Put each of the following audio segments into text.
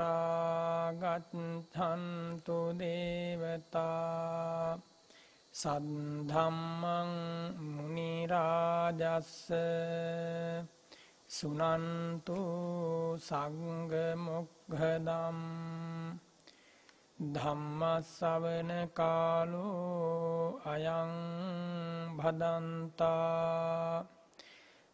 අත්‍රාගත්හන්තු දේවතා සද්ධම්මං මුනිරාජස්ස සුනන්තු සංගමොක්හදම් ධම්මස්සවන කාලෝ අයං භදන්තා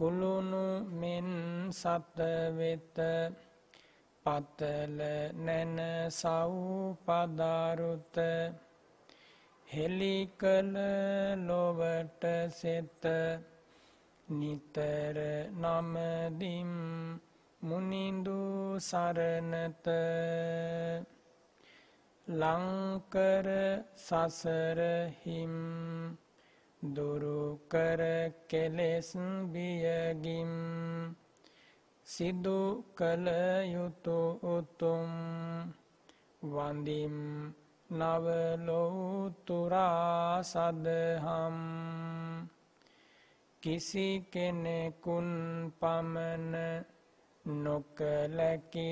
කුළුණු මෙන් සත වෙත පතල නැන සව් පදාරුත හෙලිකල ලොවට සෙත නිතර නමදිම් මුනිඳු සරණත ලංකර සසරහිම් දුරුකර කෙලෙස් බියගිම් සිදු කළ යුතු උතුම් වඳිම් නව ලෝතුරා සදහම් කිසි කෙනෙකුන් පමන නොකලකි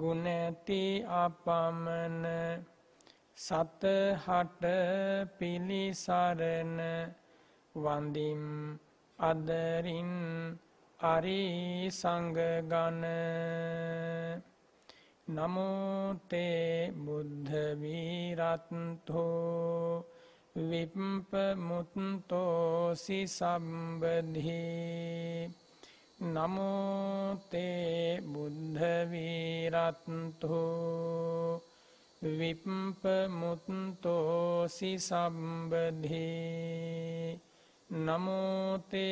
ගුණති අපමන සතහට පිලිසරණ වඳිම් අදරින් අරි සංගගන නමෝතේ බුද්ධ වීරත්හෝ විප්පමුත්තෝසි සම්බධී නමෝතේ බුද්ධ වීරත්හෝ मुतो नमोते विपमुत्तोसि सम्बधि नमो ते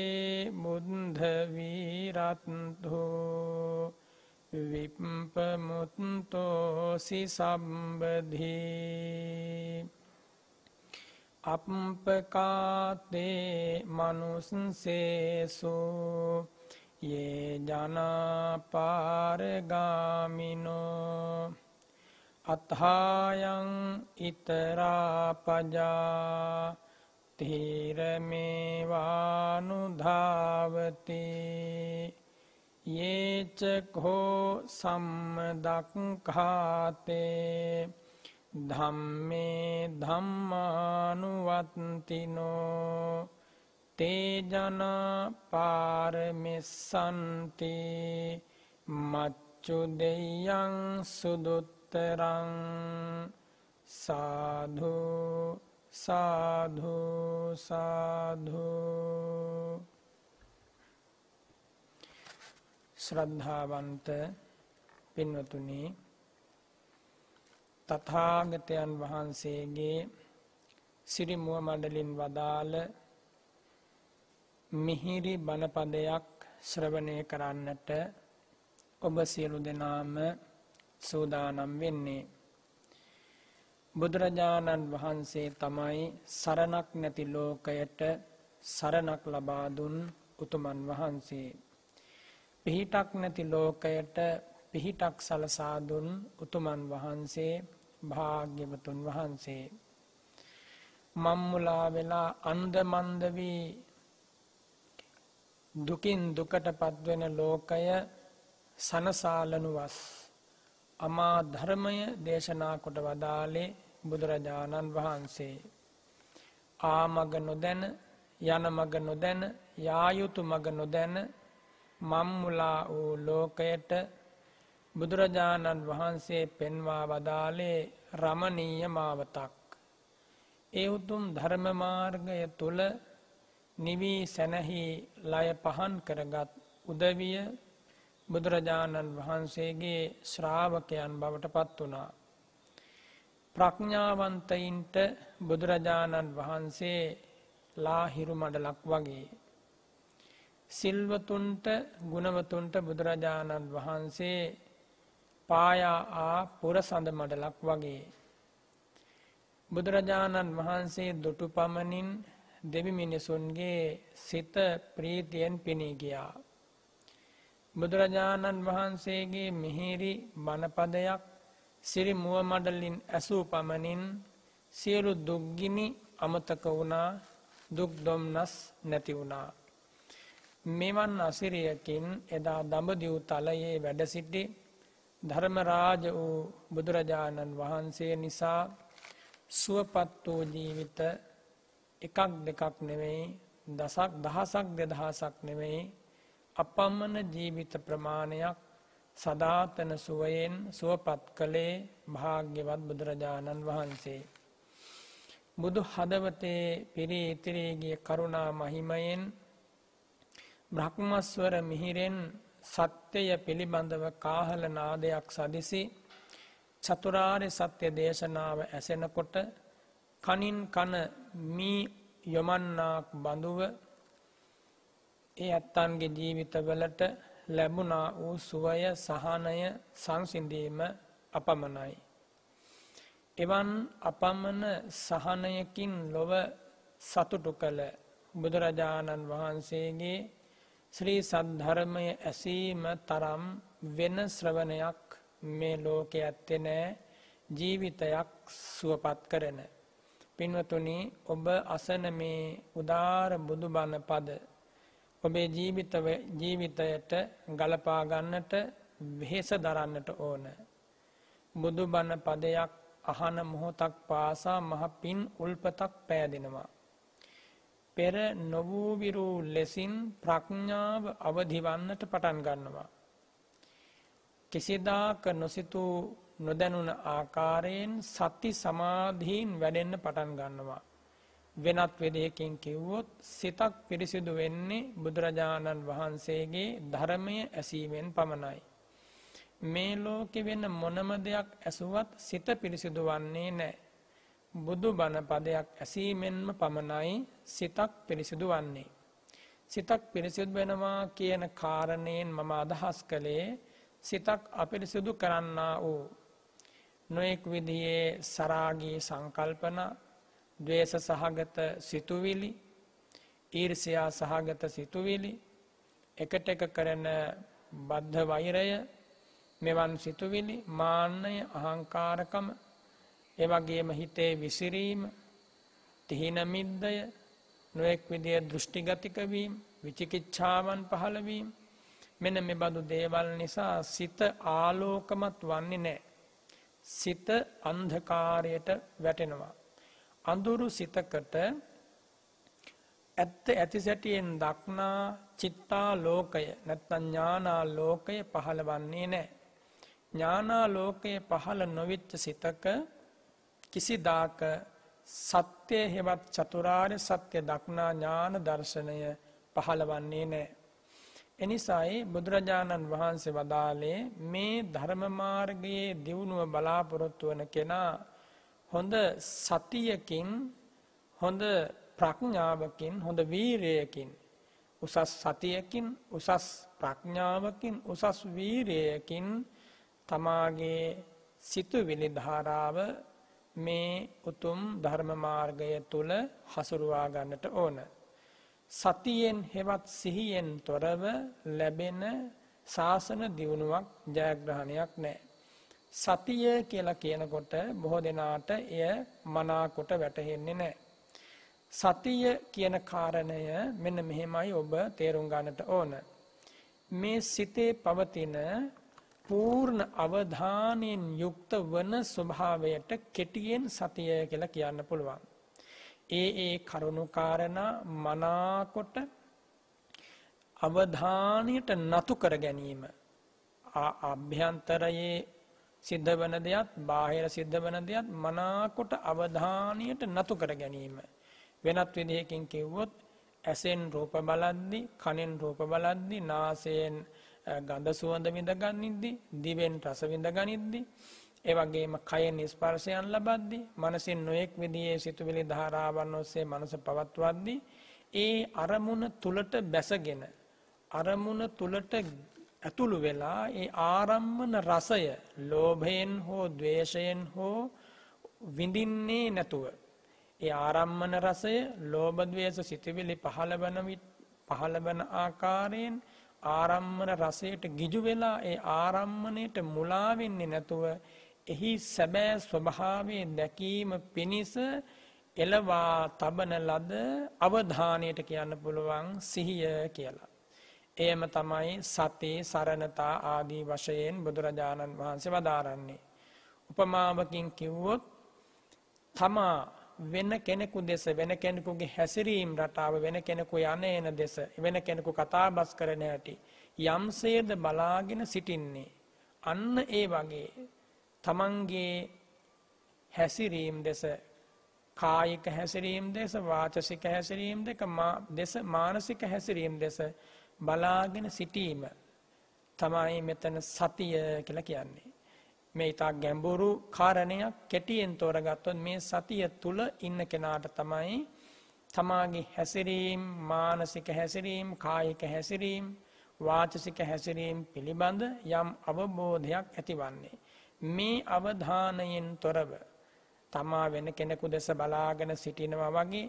बुन्धवीरन्तो विपमुत्तोसि सम्बधि अपकाते मनुषेषु ये जनापारगामिनो අත්හායං ඉතරාපජා තීරමේවානුධාවති ඒචකෝ සම්මදක්කාතේ ධම්මේ ධම්මානුවත්තිනෝ තේජනා පාරමිස්සන්ති මච්චු දෙයං සුදුත් එක්තරං සාධු සාධු සාධු ශ්‍රද්ධාවන්ත පින්වතුනි තථාගතයන් වහන්සේගේ සිරි මුව මඩලින් වදාළ මිහිරි බණපදයක් ශ්‍රවණය කරන්නට ඔබ සියලු දෙනාම සූදානම් වෙන්නේ. බුදුරජාණන් වහන්සේ තමයි සරණක් නැති ලෝකයට සරණක් ලබා දුන් උතුමන් වහන්සේ. පිහිටක් නැති ලෝකයට පිහිටක් සලසා දුන් උතුමන් වහන්සේ භාග්‍යවතුන් වහන්සේ. මම්මුලා වෙලා අන්දමන්ද වී දුකින් දුකට පත්වෙන ලෝකය සනසාලනුවස් අමා ධර්මය දේශනා කොට වදාලේ බුදුරජාණන් වහන්සේ. ආමග නොදැන යන මග නොදැන යායුතු මග නොදැන මම්මුලා වූ ලෝකයට බුදුරජාණන් වහන්සේ පෙන්වා වදාලේ රමණීය මාවතක්. ඒ උතුම් ධර්මමාර්ගය තුළ නිවී සැනැහි ලය පහන් කරගත් උදවිය බුදුරජාණන් වහන්සේගේ ශ්‍රාවකයන් බවට පත් වනා. ප්‍රඥාවන්තයින්ට බුදුරජාණන් වහන්සේ ලා හිරුමඩලක් වගේ. සිල්වතුන්ට ගුණවතුන්ට බුදුරජාණන් වහන්සේ පායා ආ පුර සඳ මඩලක් වගේ. බුදුරජාණන් වහන්සේ දුටු පමණින් දෙවි මිනිසුන්ගේ සිත ප්‍රීතියෙන් පිණී ගියා. බුදුරජාණන් වහන්සේගේ මෙහිරි බණපදයක් සිරි මුව මඩලින් ඇසූ පමණින් සියලු දුක්ගිනි අමතක වුණා දුක් දොම්නස් නැති වුණා. මෙවන් අසිරියකින් එදා දඹදිව් තලයේ වැඩ සිටි ධර්මරාජ වූ බුදුරජාණන් වහන්සේ නිසා සුවපත් වූ ජීවිත එකක් දෙකක් නෙවෙයි දසක් දහසක් දෙදහසක් නෙවෙයි අපම්මන ජීවිත ප්‍රමාණයක් සදාතන සුවයෙන් සුවපත් කළේ භාග්‍යවත් බුදුරජාණන් වහන්සේ. බුදු හදවතේ පිරි ඉතිරේගිය කරුණා මහිමයෙන් බ්‍රහ්මස්වර මිහිරෙන් සත්‍යය පිළිබඳව කාහල නාදයක් සදිසි චතුරාර්ය සත්‍ය දේශනාව ඇසෙනකොට කනින් කන මී යොමන්නාක් බඳුව ඒ ඇත්තන්ගේ ජීවිතවලට ලැබුණා වූ සුවය සහනය සංසිඳීම අපමණයි. එවන් අපමණ සහනයකින් ලොව සතුටු කළ බුදුරජාණන් වහන්සේගේ ශ්‍රී සද්ධර්මය ඇසීම තරම් වෙන ශ්‍රවණයක් මේ ලෝකෙ ඇත්තේ නෑ ජීවිතයක් සුවපත් කරන. පින්වතුනි ඔබ අසන මේ උදාර බුදුබණ පද ඔබේ ජීවිතයට ගලපාගන්නට වෙහෙස දරන්නට ඕන. බුදු බණ පදයක් අහන මොහොතක් පාසා මහ පින් උල්පතක් පෑදෙනවා. පෙර නොවූවිරූ ලෙසින් ප්‍රඥාව අවධිවන්නට පටන් ගන්නවා. කිසිදාක නොසිතූ නොදැනුන ආකාරයෙන් සති සමාධීන් වැඩෙන්න පටන් ගන්නවා. වෙනත් වෙදයකින් කිව්වොත් සිතක් පිරිසිදු වෙන්නේ බුදුරජාණන් වහන්සේගේ ධර්මය ඇසීමෙන් පමණයි. මේ ලෝකෙ වෙන මොනම දෙයක් ඇසුවත් සිත පිරිසිදු වන්නේ නෑ. බුදු බණපදයක් ඇසීමෙන්ම පමණයි සිතක් පිරිසිදු වන්නේ. සිතක් පිරිසිදු වෙනවා කියන කාරණයෙන් මම අදහස් කළේ සිතක් අපිරිසිදු කරන්නා වූ නොයෙක් විදියේ සරාගී සංකල්පනා දවේශ සහගත සිතුවිලි ඊර්සියා සහගත සිතුවිලි එකට එක කරන බද්ධ වෛරය මෙවන් සිතුවිලි මාන්නය අහංකාරකම එවගේම හිතේ විසිරීම තිහිනමිද්දය නොයෙක් විදිය දෘෂ්ටිගතිකවීම් විචිකිච්ඡාවන් පහළවීම් මෙන මෙබඳු දේවල් නිසා සිත ආලෝකමත් වන්නේ නෑ. සිත අන්ධකාරයට වැටෙනවා. අඳුරු සිතකට ඇත්ත ඇති සැටියෙන් දක්නා චිත්තා ලෝකය නැත්නම් ඥානා ලෝකය පහළවන්නේ නැහැ. ඥානා ලෝකයේ පහළ නොවිච්ච සිතක කිසිදාක සත්‍ය හෙවත් චතුරාර්ය සත්‍ය දක්නා ඥාන දර්ශනය පහළවන්නේ නැහැ. එනිසායි බුදුරජාණන් වහන්සේ වදාලේ මේ ධර්ම මාර්ගයේ දියුණුව බලාපොරොත්තු වන කෙනා හොඳ සතියකින් හොඳ ප්‍රඥාවකින් හොඳ වීරයකින් උසස් සතියකින් උසස් ප්‍රඥාවකින් උසස් වීරයකින් තමාගේ සිතුවිලි ධාරාව මේ උතුම් ධර්ම මාර්ගය තුල හසුරුවා ගන්නට ඕන. සතියෙන් හෙවත් සිහියෙන් තොරව ලැබෙන සාසන දියුණුවක් ජයග්‍රහණයක් නැහැ. සතිය කියලා කියනකොට බොහෝ දෙනාට එය මනාකොට වැටහෙන්නේ නැහැ. සතිය කියන කාරණය මෙන්න මෙහෙමයි ඔබ තේරුම් ගන්නට ඕන. මේ සිතේ පවතින පූර්ණ අවධානයෙන් යුක්ත වන ස්වභාවයට කෙටියෙන් සතිය කියලා කියන්න පුළුවන්. ඒ ඒ කරුණු කාරණා මනාකොට අවධානයට නතු කර ගැනීම ආභ්‍යන්තරයේ සිද්ධ වන දෙයත් බාහිර සිද්ධ වන දෙයත් මනාකොට අවධානයට නතු කර ගැනීම. වෙනත් විදිහකින් කිව්වොත් ඇසෙන් රූප බලද්දි, කනෙන් රූප බලද්දි, නාසයෙන් ගඳ සුවඳ විඳ ගනිද්දි, දිවෙන් රස විඳ ගනිද්දි, ඒ වගේම කයෙන් ස්පර්ශයන් ලබද්දි, මනසින් නොයෙක් විදිහේ සිතුවිලි ධාරාවන් ඔස්සේ මනස පවත්වද්දි, ඒ අරමුණ තුලට බැසගෙන අරමුණ තුලට ඇතුළු වෙලා ඒ ආරම්මන රසය ලෝභයෙන් හෝ ద్వේෂයෙන් හෝ විඳින්නේ නැතුව ඒ ආරම්මන රසය ලෝභ ద్వේෂ සිතවිලි පහළවන පහළවන ආකාරයෙන් ආරම්මන රසයට ගිජු වෙලා ඒ ආරම්මණයට මුලා වෙන්නේ නැතුව එහි සැබෑ ස්වභාවයේ දැකීම පිණිස එළවා තබන ලද අවධානයට කියන්න පුළුවන් සිහිය කියලා එයම තමයි සති සරණතා ආදී වශයෙන් බුදුරජාණන් වහන්සේ වදාරන්නේ. උපමාවකින් කිව්වොත් තමා වෙන කෙනෙකු දෙස වෙන කෙනෙකුගේ හැසිරීම් රටාව වෙන කෙනෙකු යන එන දෙස වෙන කෙනෙකු කතාබස් කරන හැටි යම්සේද බලාගෙන සිටින්නේ අන්න ඒ වගේ තමන්ගේ හැසිරීම් දෙස කායික හැසිරීම් දෙස වාචසික හැසිරීම් දෙක දෙස මානසික හැසිරීම් දෙස බලාගෙන සිටීම තමයි මෙතන සතිය කියලා කියන්නේ. මේ ඉතා ගැඹුරු කාරණයක් කෙටියෙන් තෝරගත්තොත් මේ සතිය තුල ඉන්න කෙනාට තමයි තමාගේ හැසිරීම් මානසික හැසිරීම් කායික හැසිරීම් වාචසික හැසිරීම් පිළිබඳ යම් අවබෝධයක් ඇතිවන්නේ. මේ අවධානයෙන් තොරව තමා වෙන කෙනෙකු දෙස බලාගෙන සිටිනවා වගේ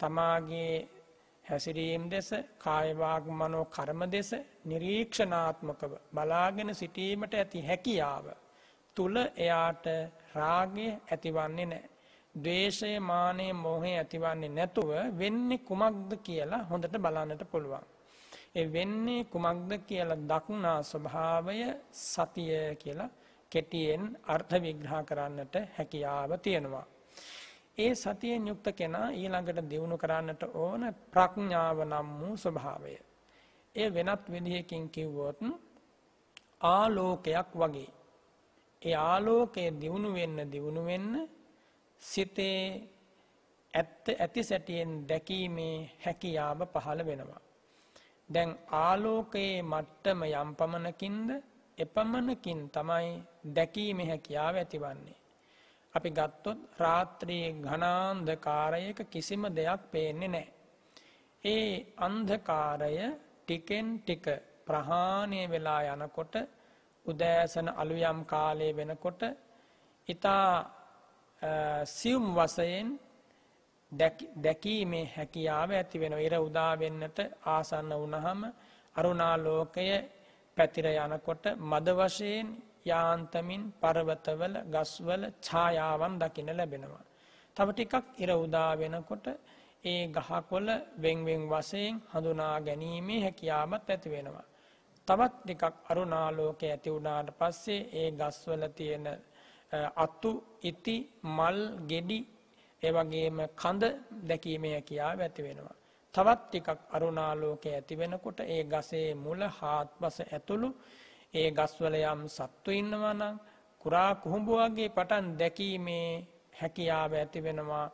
තමාගේ හැසිරීම් දෙස කායවාග් මනෝ කර්ම දෙස නිරීක්ෂණාත්මකව බලාගෙන සිටීමට ඇති හැකියාව තුල එයාට රාගය ඇතිවන්නේ නැහැ. ද්වේෂය, මානය, මෝහය ඇතිවන්නේ නැතුව වෙන්නේ කුමක්ද කියලා හොඳට බලන්නට පුළුවන්. ඒ වෙන්නේ කුමක්ද කියලා දක්නා ස්වභාවය සතිය කියලා කෙටියෙන් අර්ථ විග්‍රහ කරන්නට හැකියාව තියෙනවා. ඒ සතියෙන් යුක්ත කෙනා ඊළඟට දියුණු කරන්නට ඕන ප්‍රඥාව නම් වූ ස්වභාවය. ඒ වෙනත් විදිහකින් කිව්වොත් ආලෝකයක් වගේ. ඒ ආලෝකය දියුණු වෙන්න දියුණු වෙන්න සිතේ ඇත්ත ඇති සැටියෙන් දැකීමේ හැකියාව පහළ වෙනවා. දැන් ආලෝකයේ මට්ටම යම් පමණකින්ද එපමණකින් තමයි දැකීමේ හැකියාව ඇතිවන්නේ. අපි ගත්තොත් රාත්‍රයේ ඝනාන්ධකාරයක කිසිම දෙයක් පේන්නේ නැහැ. ඒ අන්ධකාරය ටිකෙන් ටික ප්‍රහාණය වෙලා යනකොට උදෑසන අලුයම් කාලයේ වෙනකොට ඊතා සියුම් වශයෙන් දැකීමේ හැකියාව ඇති වෙනවා. ඉර උදා වෙන්නට ආසන්න වුනහම අරුණාලෝකය පැතිර යනකොට මද වශයෙන් යාන්තමින් පරවතවල ගස්වල ඡායාවන් දකින ලැබෙනවා. තව ටිකක් ඉර උදා වෙනකොට ඒ ගහකොළ වෙන්වෙන් වශයෙන් හඳුනා ගැනීමේ හැකියාවත් ඇති වෙනවා. තවත් ටිකක් අරුණාලෝකය ඇති වුණාට පස්සේ ඒ ගස්වල තියෙන අතු ඉති මල් ගෙඩි ඒ වගේම කඳ දැකීමේ හැකියාව ඇති වෙනවා. තවත් ටිකක් අරුණාලෝකය ඇති වෙනකොට ඒ ගසේ මුල හාත්පස ඇතුළු ඒ ගස්වල යම් සත්තු ඉන්නවා නම් කුරා කුහුඹ වගේ පටන් දැකීමේ හැකියාව ඇති වෙනවා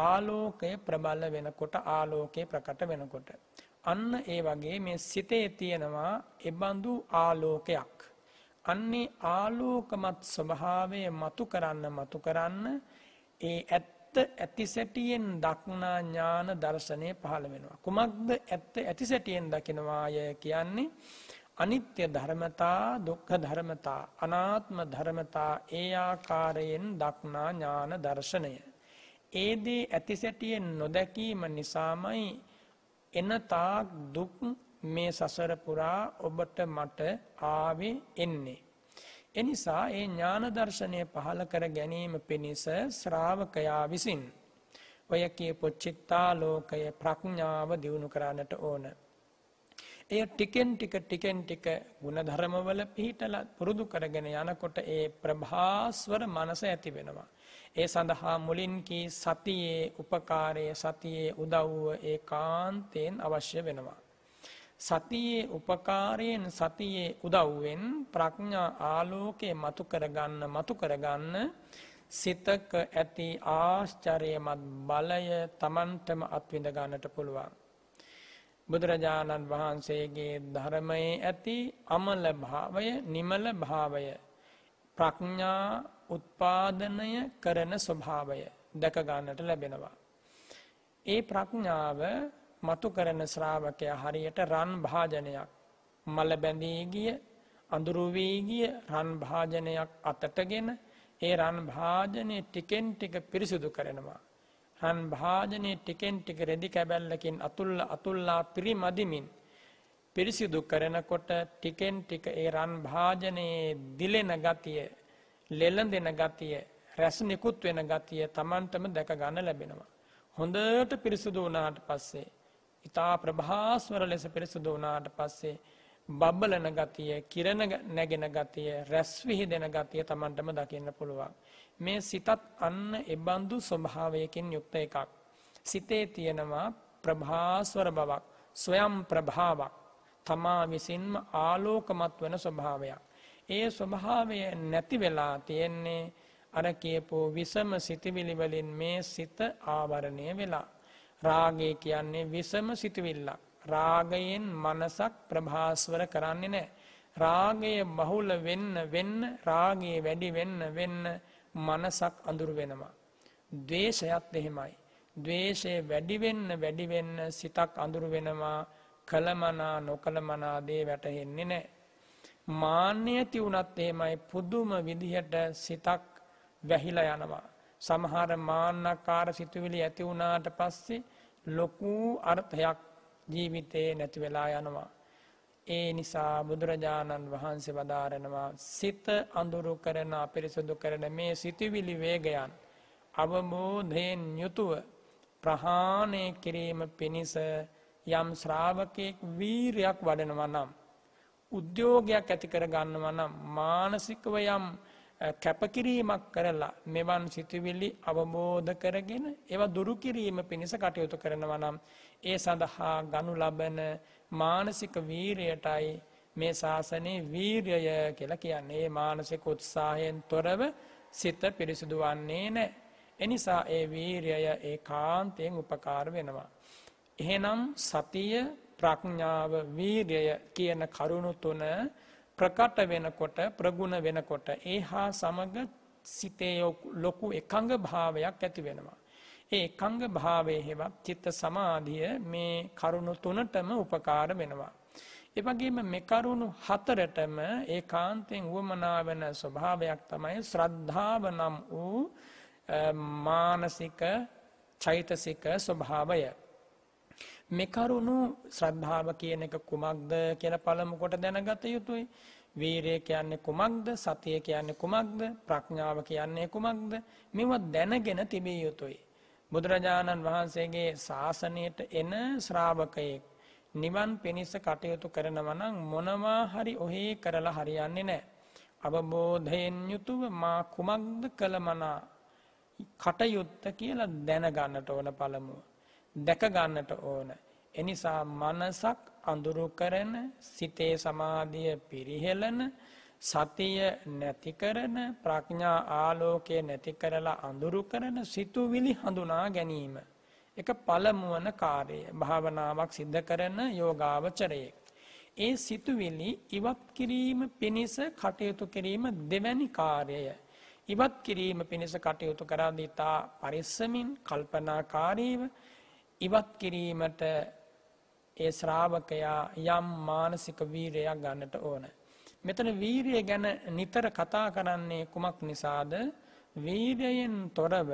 ආලෝකය ප්‍රබල වෙනකොට ආලෝකය ප්‍රකට වෙනකොට අන්න ඒ වගේ මේ සිතේ තියෙනවා එබඳු ආලෝකයක් අන්නේ ආලෝකමත් ස්වභාවය මතු කරන්න මතු කරන්න ඒ ඇත්ත ඇතිසැටියෙන් දක්නා ඥාන දර්ශනය පහළ වෙනවා කුමක්ද ඇත්ත ඇතිසැටියෙන් දකිනවාය කියන්නේ අනිත්‍ය ධර්මතා දුක්ඛ ධර්මතා අනාත්ම ධර්මතා ඒ ආකාරයෙන් දක්නා ඥාන දර්ශනය. ඒදී ඇතිසැටියෙන් නොදැකීම නිසාමයි එන තාක් දුක් මේ සසර පුරා ඔබට මට ආවේ එන්නේ. එනිසා ඒ ඥාන දර්ශනය පහළ කර ගැනීම පිණිස ශ්‍රාවකයා විසින් ඔය කියපු චිත්තාලෝකය ප්‍රඥාව දියුණු කරන්නට ඕන. එය ටිකෙන් ටික ටිකෙන් ටික ಗುಣධර්මවල පිහිටලා පුරුදු කරගෙන යනකොට ඒ ප්‍රභාස්වර මනස ඇති වෙනවා. ඒ සඳහා මුලින් කී සතියේ උපකාරයේ සතියේ උදව්ව ඒකාන්තයෙන් අවශ්‍ය වෙනවා. සතියේ උපකාරයෙන් සතියේ උදව්වෙන් ප්‍රඥා ආලෝකයේ මතු කරගන්න මතු කරගන්න සිතක ඇති ආශ්චර්යමත් බලය Tamanටම අත්විඳ ගන්නට පුළුවන්. බුදුරජාණන් වහන්සේගේ ධරමයේ ඇති අමල භාවය නිමල භාවය ප්‍රඥා උත්පාදනය කරන ස්වභාවය දැකගන්නට ලැබෙනවා. ඒ ප්‍රඥාව මතු කරන ශ්‍රාවකය හරියට රන් භාජනයක් මල බැඳී ගිය අඳුරු වී ගිය රන් භාජනයක් අතටගෙන ඒ රන් භාජනය ටිකෙන් ටික පිරිසුදු කරනවා. රන්භාජනයේ ටිකෙන් ටික රෙදි කැබැල්ලකින් අතුල්ල අතුල්ලා පිරිමදිමින් පිරිසිදු කරනකොට ටිකෙන් ටික ඒ රන්භාජනයේ දිලෙන ගතිය ලෙලඳෙන ගතිය රැස් නිකුත් වෙන ගතිය තමන්ටම දැක ගන්න ලැබෙනවා. හොඳට පිරිසිදු වනාට පස්සේ ඉතා ප්‍රභාස්වර ලෙස පිරිසිදු වනාට පස්සේ බබ්බලන ගතිය කිරණ නැගෙන ගතිය රැස්විහි දෙන ගතිය තමන්ටම දකින්න පුළුවන්. මේ සිතත් අන්න එබන්දු ස්වභාවයකින් යුක්ත එකක්. සිතේ තියෙනවා ප්‍රභාස්වර බවක් ස්වයම් ප්‍රභාවක් තමා විසින්ම ආලෝකමත් වන ස්වභාවයක්. ඒ ස්වභාවය නැති වෙලා තියෙන්නේ අර කියපෝ විසම සිතිවිලිවලින් මේ සිත ආවරණය වෙලා. රාගේ කියන්නේ විසම සිතිවිල්ලක්. රාගයෙන් මනසක් ප්‍රභාස්වර කරන්නේ නෑ. රාගය බහුල වෙන්න වෙන්න රාගයේ වැඩි වෙන්න වෙන්න මනසක් අඳුර වෙනවා. දවේශයත් එහෙමයි. දවේශය වැඩිවෙන්න වැඩිවෙන්න සිතක් අඳුර වෙනවා කළමනා නොකළමනාදේ වැටහෙන්නේ නෑ. මාන්‍ය තිවුණත් එහෙමයි පුදුම විදිහට සිතක් වැහිලා යනවා. සමහර මාන්නකාර සිතුවිලි ඇති වුණාට පස්සේ ලොකු අර්ථයක් ජීවිතයේ නැති වෙලා යනවා. ඒ නිසා බුදුරජාණන් වහන්සේ වදාරනවා සිත අඳුරු කරන අපිරිසුදු කරන මේ සිතිවිලි වේගයන් අවබෝධයෙන් යුතුව ප්‍රහාණය කිරීම පිණිස යම් ශ්‍රාවකයෙක් වීරයක් වඩනවා නම් උද්‍යෝගයක් ඇති කර ගන්නවා නම් මානසිකව යම් කැපකිරීමක් කරලා මෙවන් සිතුවිලි අවබෝධ කරගෙන ඒවා දුරු කිරීම පිණිස කටයුතු කරනවා නම් ඒ සඳහා ගනු ලබන මානසික වීරයටයි මේ ශාසනයේ වීරය කියලා කියන්නේ ඒ මානසික උත්සාහයෙන් තොරව සිත පිරිසිදු වන්නේ නැහැ. එනිසා ඒ වීරය ඒ කාන්තයෙන් උපකාර වෙනවා. එහෙනම් සතිය ප්‍රඥාව වීරය කියන කරුණු තුන ප්‍රකට වෙනකොට ප්‍රගුණ වෙනකොට ඒ හා සමග සිතේ ලොකු එකඟ භාවයක් ඇති වෙනවා. ඒ එකංග භාවය හෙවත් චිත්ත සමාධිය මේ කරුණු තුනටම උපකාර වෙනවා. එවගේම මේ කරුණු හතරටම ඒ කාන්තෙන් වුවමනා වෙන ස්වභාවයක් තමයි ශ්‍රද්ධාව නම් වූ මානසික චෛතසික ස්වභාවය. මෙකරුණු ශ්‍රද්ධාව කියන එක කුමක්ද කියන පළමු කොට දැනගත යුතුයි. වීරය කියන්නේ කුමක්ද සතිය කියන්නේ කුමක්ද ප්‍රඥාව කියන්නේ කුමක්ද මෙව දැනගෙන තිබිය යුතුයි. බුදුරජාණන් වහන්සේගේ ශාසනයට එන ශ්‍රාවකයෙක් නිවන් පිණිස කටයුතු කරනවනම් මොනවා හරි ඔහේ කරලා හරියන්නේ නෑ. අවබෝධයෙන් යුතුව මා කුමක්ද කළමනා කටයුත්ත කියලා දැනගන්නට ඕන පළමුුව. දැකගන්නට ඕන. එනිසා මනසක් අඳුරු කරන සිතේ සමාධිය පිරිහෙලන සතිය නැති කරන ප්‍රඥා ආලෝකය නැති කරලා අඳුරු කරන සිතුවිලි හඳුනා ගැනීම. එක පළමුවන කාර්යය භාවනාවක් සිද්ධ කරන යෝගාවචරයේ. ඒ සිතුවිලි ඉවත් කිරීම පිණිස කටයුතු කිරීම දෙවැනි කාර්යය. ඉවත් කිරීම පිණිස කටයුතු කරද්දී තා පරිස්සමින් කල්පනාකාරීව ඉවත් කිරීමට ඒ ශ්‍රාවකයා යම් මානසික වීරයක් ගන්නට ඕන. මෙතන වීරිය ගැන නිතර කතා කරන්නේ කුමක් නිසාද වීරයෙන් තොරව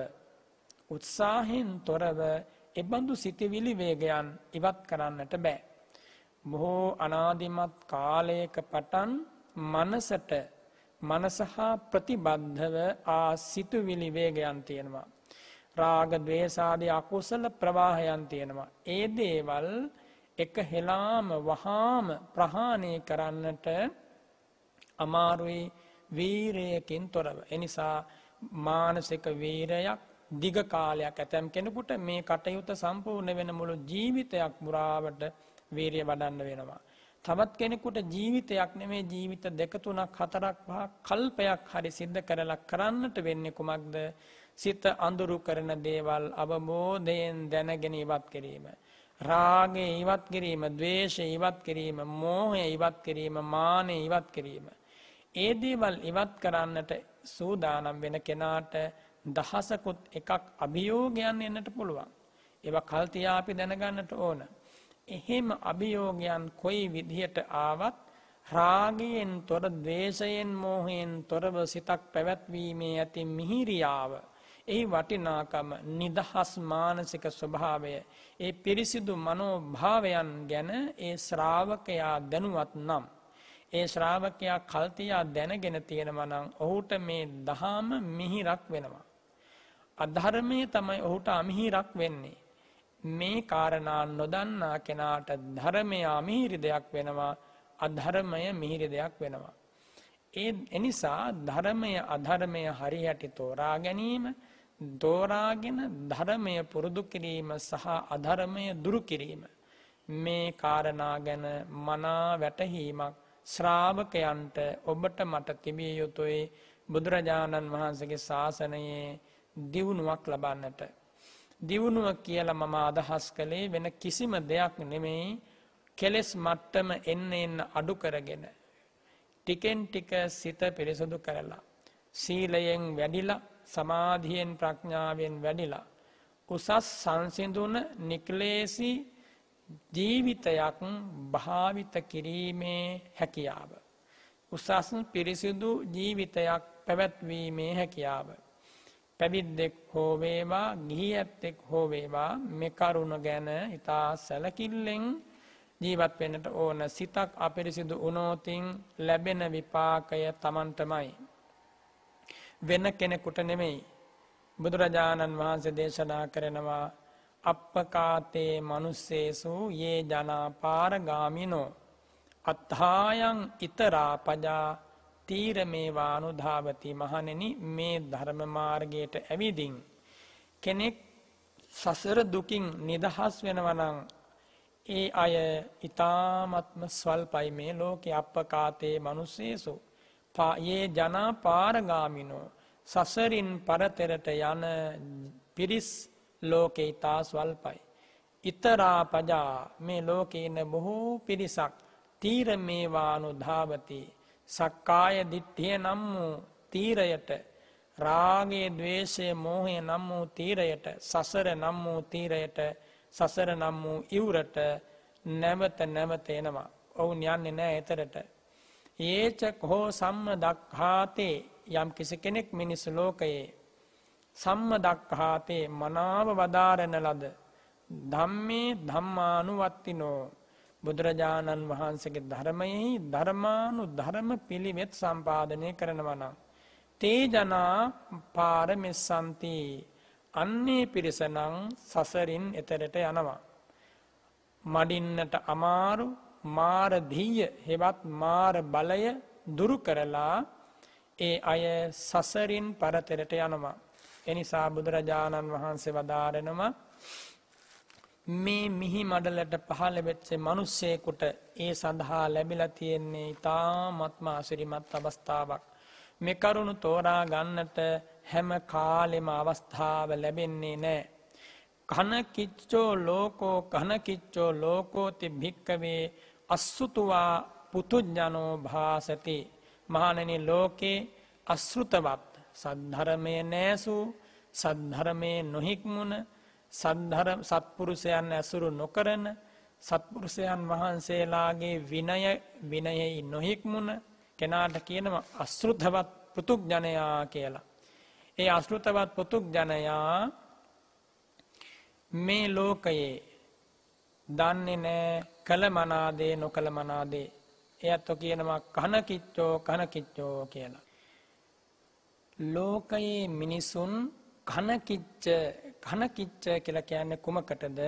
උත්සාහෙන් තොරව එබඳු සිතිවිලි වේගයන් ඉවත් කරන්නට බෑ. බොහෝ අනාදිමත් කාලයක පටන් මනසට මනසහා ප්‍රතිබද්ධව ආ සිතුවිලි වේගයන් තියෙනවා. රාග දවේශාදී අකුසල ප්‍රවාහයන් තියෙනවා. ඒ දේවල් එක හෙලාම වහාම ප්‍රහාණය කරන්නට අමාරුයි වීරයකින් තොරව. එනිසා මානසික වීරයක් දිග කාලයක් ඇතැම් කෙනෙකුට මේ කටයුත්ත සම්පූර්ණ වෙන මුළු ජීවිතයක් පුරාවට වීරිය වඩන්න වෙනවා. තවත් කෙනෙකුට ජීවිතයක් නෙමේ ජීවිත දෙක තුනක් හතරක් පහක් කල්පයක් හරි සිද්ධ කරලා කරන්නට වෙන්නේ කුමක්ද? සිත අඳුරු කරන දේවල් අවබෝධයෙන් දැනගෙන ඉවත් කිරීම. රාගය ඉවත් කිරීම, ద్వේෂය ඉවත් කිරීම, මෝහය ඉවත් කිරීම, මානය ඉවත් කිරීම. ඒ දේවල් ඉවත් කරන්නට සූදානම් වෙන කෙනාට දහසකුත් එකක් අභියෝගයන් එන්නට පුළුවන්. ඒව කල්තියා අපි දැනගන්නට ඕන. එහෙම අභියෝගයන් කොයි විදිහට ආවත් රාගයෙන් තොර ද්වේෂයෙන් මෝහයෙන් තොරව සිතක් පැවැත්වීමේ ඇති මිහිරියාව එහි වටිනාකම නිදහස් මානසික ස්වභාවය ඒ පිරිසිදු මනෝභාවයන් ගැන ඒ ශ්‍රාවකයා දැනුවත් නම් ඒ ශ්‍රාවකයා කල්තියා දැනගෙන තියෙනවා නම් ඔහුට මේ දහම මිහිරක් වෙනවා. අධර්මයේ තමයි ඔහුට අමිහිරක් වෙන්නේ. මේ කාරණා නොදන්නා කෙනාට ධර්මය අමිහිරි දෙයක් වෙනවා අධර්මය මිහිරි දෙයක් වෙනවා. ඒ එනිසා ධර්මය අධර්මය හරියට තෝරා ගැනීම දෝරාගෙන ධර්මය පුරුදු කිරීම සහ අධර්මය දුරු කිරීම මේ කාරණා ගැන මනා වැටහීමක් ශ්‍රාවකයන්ට ඔබට මට තිබිය යුතුයි බුදුරජාණන් වහන්සගේ ශාසනයේ දියුණුවක් ලබන්නට. දියුණුව කියල මම අදහස් කළේ වෙන කිසිම දෙයක් නෙමෙයි කෙලෙස් මට්ටම එන්න එන්න අඩු කරගෙන. ටිකෙන් ටික සිත පිරිසුදු කරලා. සීලයෙන් වැඩිලා සමාධියෙන් ප්‍රඥාවෙන් වැඩිලා. උසස් සංසිඳුන නික්ලේසි ජීවිතයක් භාවිත කිරීමේ හැකියාව. උසස් පිරිසිදු ජීවිතයක් පැවැත්වීමේ හැකියාව. පැවිද්දෙක් හෝවේවා ගිහි ඇත්තෙක් හෝවේවා මෙකරුණ ගැන ඉතා සැලකිල්ලෙන් ජීවත් වෙන්නට ඕන සිතක් අපිරිසිදු උනෝතින් ලැබෙන විපාකය තමන්ටමයි. වෙන කෙනෙකුට නෙමෙයි. බුදුරජාණන් වහන්සේ දේශනා කරනවා අපපකාතේ මනුස්සේසු ඒ ජනාපාරගාමිනෝ. අත්හායන් ඉතරාපජා තීරමේවානු ධාවති මහනෙන මේ ධර්මමාර්ගයට ඇවිදිං. කෙනෙක් සසර දුකින් නිදහස් වෙනවනං ඒ අය ඉතාමත්ම ස්වල්පයි මේ ලෝකෙ අපකාතේ මනුස්සේසු. ඒ ජනා පාරගාමිනෝ සසරින් පරතෙරට යන පිරිස් ලෝකෙ ඉතා ස්වල්පයි. ඉතරා පජා මේ ලෝකඉන්න බොහෝ පිරිසක් තීර මේවානු ධාවති සක්කාය දිට්ඨිය නම් වූ තීරයට රාගේ දවේශය මෝහය නම් වූ තීරයට සසර නම් වූ තීරයට සසර නම් වූ ඉවුරට නැවත නැවත එනවා. ඔවුන් යන්නේ නෑ එතරට. ඒච කොහෝ සම්ම දක්හාතේ යම් කිසි කෙනෙක් මිනිස් ලෝකයේ සම්මදක්හාතේ මනාව වදාරණ ලද. ධම්මේ ධම්මානුවත්තිනෝ. බුදුරජාණන් වහන්සගේ ධර්මයෙහි ධර්මානු ධර්ම පිළිවෙත් සම්පාධනය කරනවනම්. තේජනා පාරමිස්සන්ති අන්නේ පිරිසනං සසරින් එතරට යනවා. මඩින්නට අමාරු මාරධීය හෙවත් මාර බලය දුරු කරලා ඒ අය සසරින් පරතරට යනවා. එනිසා බුදුරජාණන් වහන්සේ වදාරෙනවා මේ මිහි මඩලට පහළ වෙච්චේ මිනිස්සෙකුට ඒ සඳහා ලැබිලා තියෙන්නේ ඊ타ත්ම අසිරිමත් අවස්ථාවක්. මේ කරුණ තෝරා ගන්නට හැම කාලෙම අවස්ථාව ලැබෙන්නේ නැහැ. කන කිච්චෝ ලෝකෝ කන කිච්චෝ ලෝකෝ ති භික්කවේ අසුතුවා පුතුඥනෝ භාසති මහණෙනි ලෝකේ අසෘතවත් සද්ධරමය නෑසූ සද්ධරමයේ නොහික්මුණ සත්පුරුෂයන් ඇසුරු නොකරන සත්පුරුෂයන් වහන්සේලාගේ විනය විනයෙහි නොහික්මුණ කෙනාට කියනව අස්ෘතවත් පෘතුග්ජනයා කියලා. ඒ අස්ෘතවත් පෘතුග්ජනයා මේ ලෝකයේ දන්නේ නෑ කළ මනාදේ නොකළ මනාදේ එයත්ව කියනවා කනකිච්චෝ කනකිච්චෝ කියලා. ලෝකයේ මිනිසුන් කනකිච්ච කනකිච්ච කියලා කියන්නේ කුමකටද?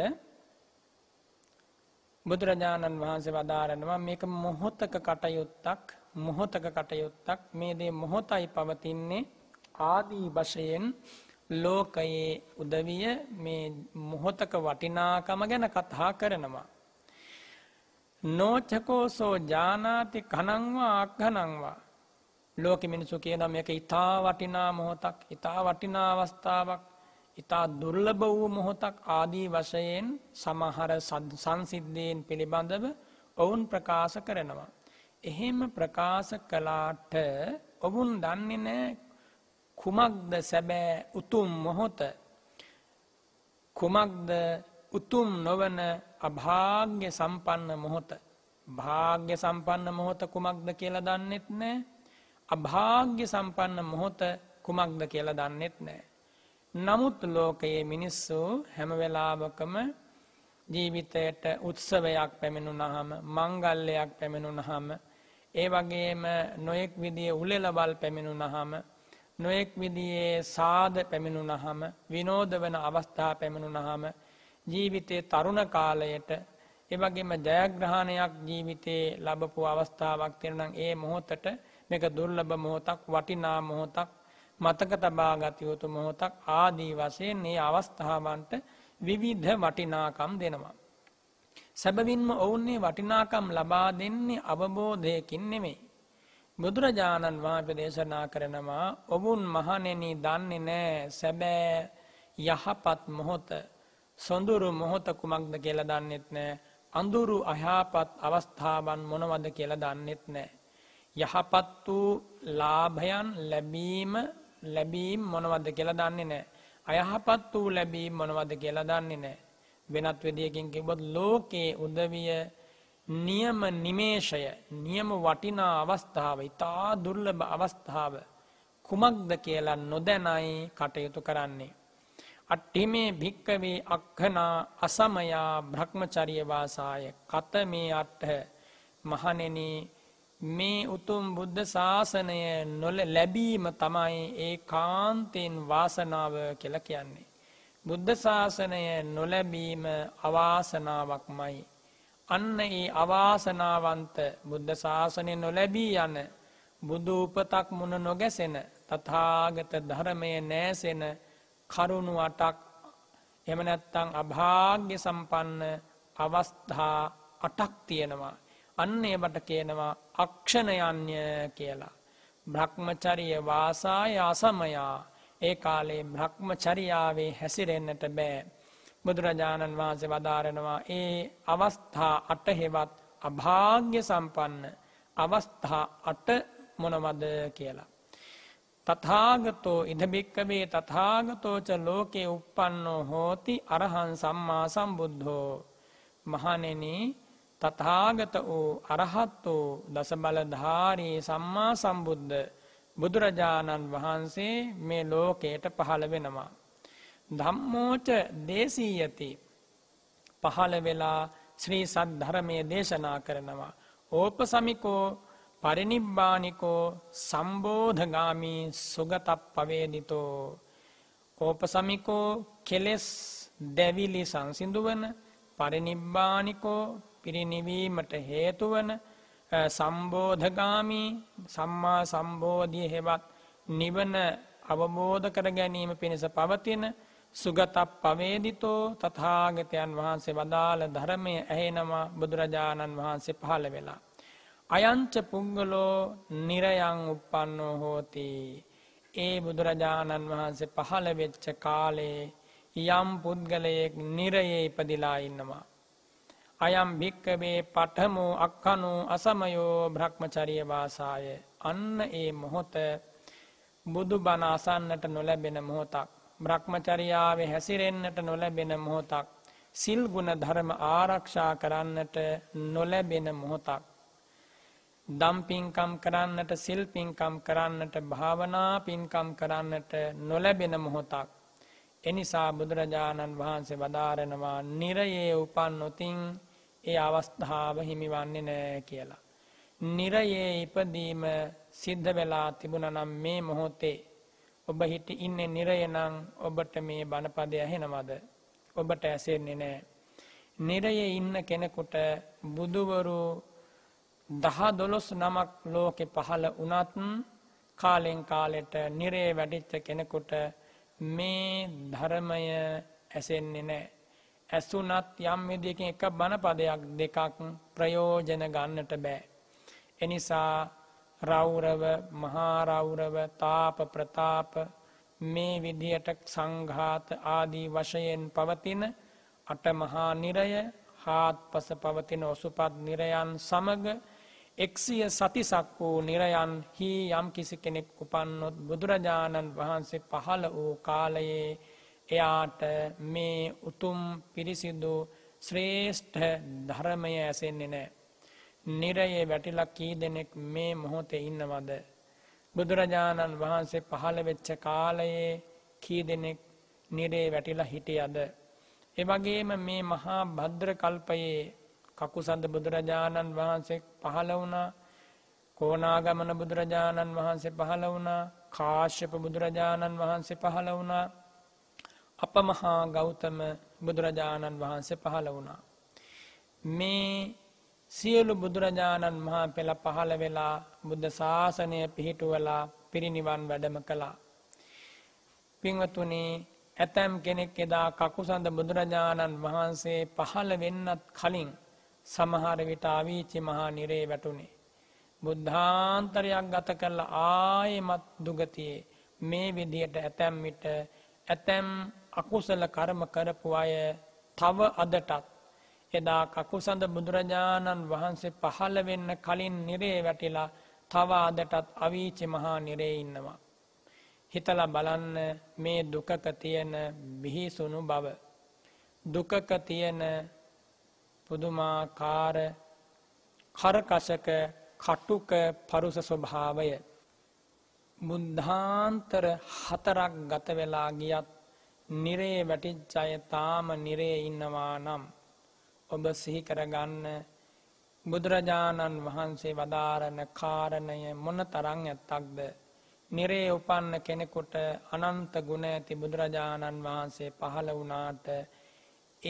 බුදුරජාණන් වහන්සේ වදාරනවා මේක මොහොතක කටයුත්තක් මොහොතක කටයුත්තක් මේ දේ මොහොතයි පවතින්නේ ආදී වශයෙන් ලෝකයේ උදවිය මේ මොහොතක වටිනාකම ගැන කතා කරනවා. නෝචකෝසෝ ජානාති කනංවා අක්හනංවා ලෝක මිනිසු කියනවා මේක ඊතා වටිනා මොහොතක් ඊතා වටිනා අවස්ථාවක් ඊතා දුර්ලභ වූ මොහොතක් ආදී වශයෙන් සමහර සංසිද්ධීන් පිළිබඳව ඔවුන් ප්‍රකාශ කරනවා එහෙම ප්‍රකාශ කළාට ඔවුන් දන්නේ නැහැ කුමක්ද සැබෑ උතුම් මොහොත කුමක්ද උතුම් නොවන අභාග්‍ය සම්පන්න මොහොත භාග්‍ය සම්පන්න මොහොත කුමක්ද කියලා දන්නෙත් නැහැ අභාග්‍ය සම්පන්න මොහොත කුමක්ද කියලා දන්නෙත් නෑ. නමුත් ලෝකයේ මිනිස්සු හැමවෙලාවකම ජීවිතයට උත්සවයක් පැමිණුනහම මංගල්ලයක් පැමිණුනහම ඒ වගේම නොයෙක් විදිිය උලෙලබල් පැමිණුනහම නොයෙක් විදියේ සාධ පැමිණුනහම විනෝද වන අවස්ථා පැමිණුනහම ජීවිතය තරුණ කාලයට එවගේම ජයග්‍රහණයක් ජීවිතයේ ලබපු අවස්ථාවක් තිරනම් ඒ මොහොතට මේක දුර්ලභ මොහොතක් වටිනා මොහොතක් මතක තබාගතයුතු මොහොතක් ආදී වශයෙන් මේ අවස්ථාවන්ට විවිධ වටිනාකම් දෙනවා. සැබවින්ම ඔවුන්නේ වටිනාකම් ලබා දෙන්නේ අවබෝධයකින් නෙමෙයි. බුදුරජාණන් වහන්සේ දේශනා කරනවා ඔවුන් මහණෙනි දන්නේ නැහැ සැබෑ යහපත් මොහොත සොඳුරු මොහොත කුමක්ද කියලා දන්නෙත් නැහැ අඳුරු අයහපත් අවස්ථාවන් මොනවද කියලා දන්නෙත් නැහැ යහපත් වූ ලාභයන් ලැබීම ලැබීම් මොනවද කියලා දන්නේ නැහැ. අයහපත් වූ ලැබීම් මොනවද කියලා දන්නේ නැහැ. වෙනත් විදියකින් කිව්වොත් ලෝකේ උදවිය නියම නිමේෂය, නියම වටිනා අවස්ථාව, ඊතා දුර්ලභ අවස්ථාව කුමක්ද කියලා නොදැනයි කටයුතු කරන්නේ. අට්ඨිමේ භික්කවේ අක්ඛනා අසමයා භ්‍රමචර්ය වාසාය කතමේ අට්ඨ මහණෙනි මේ උතුම් බුද්ධ ශාසනය නොල ලැබීම තමයි ඒ කාන්තෙන් වාසනාව කියල කියන්නේ. බුද්ධ ශාසනය නොලැබීම අවාසනාවක්මයි. අන්න ඒ අවාසනාවන්ත බුද්ධ ශාසනය නොලැබී යන බුදුූපතක් මුණ නොගැසෙන තතාගත ධරමය නෑසෙන කරුණු අටක් එමනැත්තං අභාග්‍ය සම්පන්න අවස්ථා අටක් තියෙනවා. අන්න ඒබට කියනවා අක්ෂණයන්්‍ය කියලා. බ්‍රහ්මචරිය වාසාය අසමයා ඒ කාලේ බ්‍රහ්මචරියාවේ හැසිරෙන්න්නට බෑ. බුදුරජාණන් වහන්සේ වදාරෙනවා ඒ අවස්ථා අටහෙවත් අභාග්‍ය සම්පන්න අවස්ථා අට මොනවද කියලා. තථාගතෝ ඉදභික්කවේ තථාගතෝච ලෝකේ උප්පන්නෝ හෝති අරහන් සම්මා සම්බුද්ධෝ. මහනෙනී තතාගත වූ අරහත් වූ දසබලධාරී සම්මා සම්බුද්ධ බුදුරජාණන් වහන්සේ මේ ලෝකයට පහළ වෙනවා. ධම්මෝච දේශීයති පහළ වෙලා ශ්‍රී සද්ධරමය දේශනා කරනවා. ඕප සමිකෝ පරිනිබ්බානිකෝ සම්බෝධගාමී සුගතප් පවේදිතෝ. ඕප සමිකෝ කෙලෙස් දැවිලි සංසිඳුවන පරිනිබ්බානිකෝ පිරිනිවීමට හේතුවන සම්බෝධගාමී සම්මා සම්බෝධිය හෙවත් නිවන අවබෝධ කර ගැනීම පිණිස පවතින සුගතක් පවේදිතෝ තථාගතයන් වහන්සේ වදාළ ධර්මය ඇහෙනවා බුදුරජාණන් වහන්සේ පහළ වෙලා. අයංච පුංගලෝ නිරයං උප්පන්නෝ හෝති. ඒ බුදුරජාණන් වහන්සේ පහළ වෙච්ච කාලේ යම් පුද්ගලයෙක් නිරයේ ඉපදිලා ඉන්නවා. අයම් භික්කවේ පටමෝ අක්කනු අසමයෝ බ්‍රහ්මචරිය වාසාය අන්න ඒ මොහොත බුදු බනාසන්නට නොලැබෙන මොහොතක් බ්‍රහ්මචරියාවේ හැසිරෙන්න්නට නොලැබෙන මොහොතක් සිල්ගුණ ධර්ම ආරක්ෂා කරන්නට නොලැබෙන මොහොතක් දම්පින්කම් කරන්නට සිල්පින්කම් කරන්නට භාවනා පින්කම් කරන්නට නොලැබෙන මොහොතක් එනිසා බුදුරජාණන් වහන්සේ වදාරෙනවා නිරයේ උපන් නොතින් ඒ අවස්ථාව හිමිවන්නේ නෑ කියලා. නිරයේ ඉපදීම සිද්ධ වෙලා තිබුණනම් මේ මොහොතේ ඔබ හිට ඉන්නේ නිරය නම් ඔබට මේ බණපදය ඇහෙනවද? ඔබට ඇසෙන්නේ නෑ. නිරයේ ඉන්න කෙනෙකුට බුදුවරු දහ දොළොස් නමක් ලෝකෙ පහළ වුණත් කාලෙන් කාලෙට නිරේ වැඩිච්ච කෙනෙකුට මේ ධර්මය ඇසෙන්නේ නෑ. ඇසුනත් යම් විදියකින් එක බණපදයක් දෙකක් ප්‍රයෝජන ගන්නට බෑ. එනිසා රෞරව මහාරෞරව තාප ප්‍රතාප මේ විදියට සංඝාත ආදී වශයෙන් පවතින අටමහා නිරය හාත් පස පවතින ඔසුපත් නිරයන් සමග එක්සිය සතිසක් වූ නිරයන් හි යම් කිසි කෙනෙක් උපන්නොත් බුදුරජාණන් වහන්සේ පහළ වූ කාලයේ එයාට මේ උතුම් පිරිසිදු ශ්‍රේෂ්ඨ ධර්මය ඇසෙන්නේ නෑ. නිරයේ වැටිලක් කී දෙනෙක් මේ මොහොතේ ඉන්නවද. බුදුරජාණන් වහන්සේ පහළ වෙච්ච කාලයේ කී දෙනෙක් නිරේ වැටිලා හිටියද. එවගේම මේ මහා භද්‍ර කල්පයේ කකුසඳ බුදුරජාණන් වහන්සේ පහළ වුණා කෝනාගමන බුදුරජාණන් වහන්සේ පහළ වුණා කාශ්‍යප බුදුරජාණන් වහන්සේ පහළ වුණා අපමහා ගෞතම බුදුරජාණන් වහන්සේ පහළ වුණා. මේ සියලු බුදුරජාණන් වහා පෙළ පහළ වෙලා බුද්ධ ශාසනය පිහිටුවලා පිරිනිවන් වැඩම කළා. පිංවතුනේ ඇතැම් කෙනෙක් එදා කකුසඳ බුදුරජාණන් වහන්සේ පහළ වෙන්නත් කලින් සමහර විට ආවීචි මහා නිරේ වැටුනේ. බුද්ධාන්තරයක් ගත කරලා ආයෙමත් දුගතියේ මේ විදියට ඇතැම් විට ඇතැම් අකුසල කර්ම කරපු අය තව අදටත් එදා කකුසඳ බුදුරජාණන් වහන්සේ පහළ වෙන්න කලින් නිරේ වැටිලා තව අදටත් අවීචි මහා නිරේ ඉන්නවා. හිතලා බලන්න මේ දුකක තියෙන බිහිසුණු බව. දුකක තියෙන පුදුමාකාර කරකසක කටුක පරුස ස්වභාවය. බුද්ධාන්තර හතරක් ගත වෙලා ගියත් නිරේ වැටිච්චය තාම නිරේ ඉන්නවා නම් ඔබ සිහි කරගන්න බුදුරජාණන් වහන්සේ වදාරණ කාරණය මොන තරං ඇත්තක්ද නිරේ උපන්න කෙනෙකුට අනන්ත ගුණ ඇති බුදුරජාණන් වහන්සේ පහළ වුණාට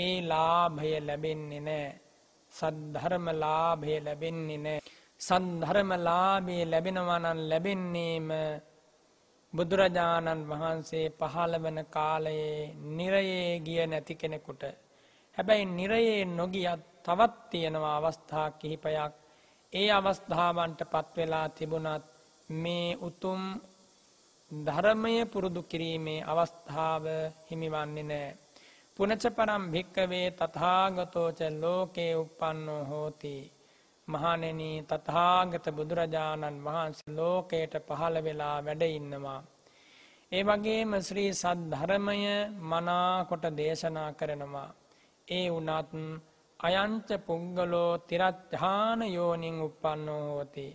ඒ ලාභය ලැබෙන්නේ නෑ සද්ධර්ම ලාභය ලැබෙන්නේ නෑ සන්ධර්ම ලාභය ලැබෙනවනන් ලැබෙන්නේම බුදුරජාණන් වහන්සේ පහළ වන කාලයේ නිරයේ ගිය නැති කෙනෙකුට. හැබැයි නිරයේ නොගියත් තවත් තියෙනවා අවස්ථා කිහිපයක් ඒ අවස්ථාවන්ට පත්වෙලා තිබුණත් මේ උතුම් ධරමය පුරුදු කිරීමේ අවස්ථාව හිමිවන්නේ නෑ. පුනච පරම් භික්කවේ තතාගතෝච ලෝකේ උපන්නෝ හෝතිී. මහනෙනී තතාගත බුදුරජාණන් වහන්සේ ලෝකයට පහළ වෙලා වැඩඉන්නවා. ඒ වගේම ශ්‍රී සද්ධරමය මනාකොට දේශනා කරනවා. ඒ වනත් අයංච පුංගලෝ තිරච්ඡාන යෝනින් උපන්නෝ හෝති.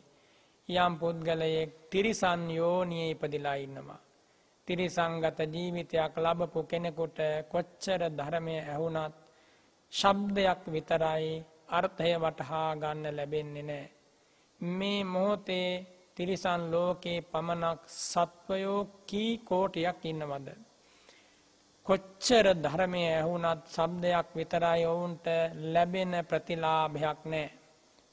යම් පුද්ගලයෙක් තිරිසන් යෝනියේ ඉපදිලා ඉන්නවා. තිරිසංගත ජීවිතයක් ලබපු කෙනෙකුට කොච්චර ධර්මය ඇහුනත් ශබ්දයක් විතරයි අර්ථය වටහා ගන්න ලැබෙන්නේ නෑ. මේ මොහොතේ තිරිසන් ලෝකයේ පමණක් සත්වයෝ කී කෝටයක් ඉන්නවද. කොච්චර ධර්මය ඇහුනත් සබ්දයක් විතරයි ඔවුන්ට ලැබෙන ප්‍රතිලාභයක් නෑ.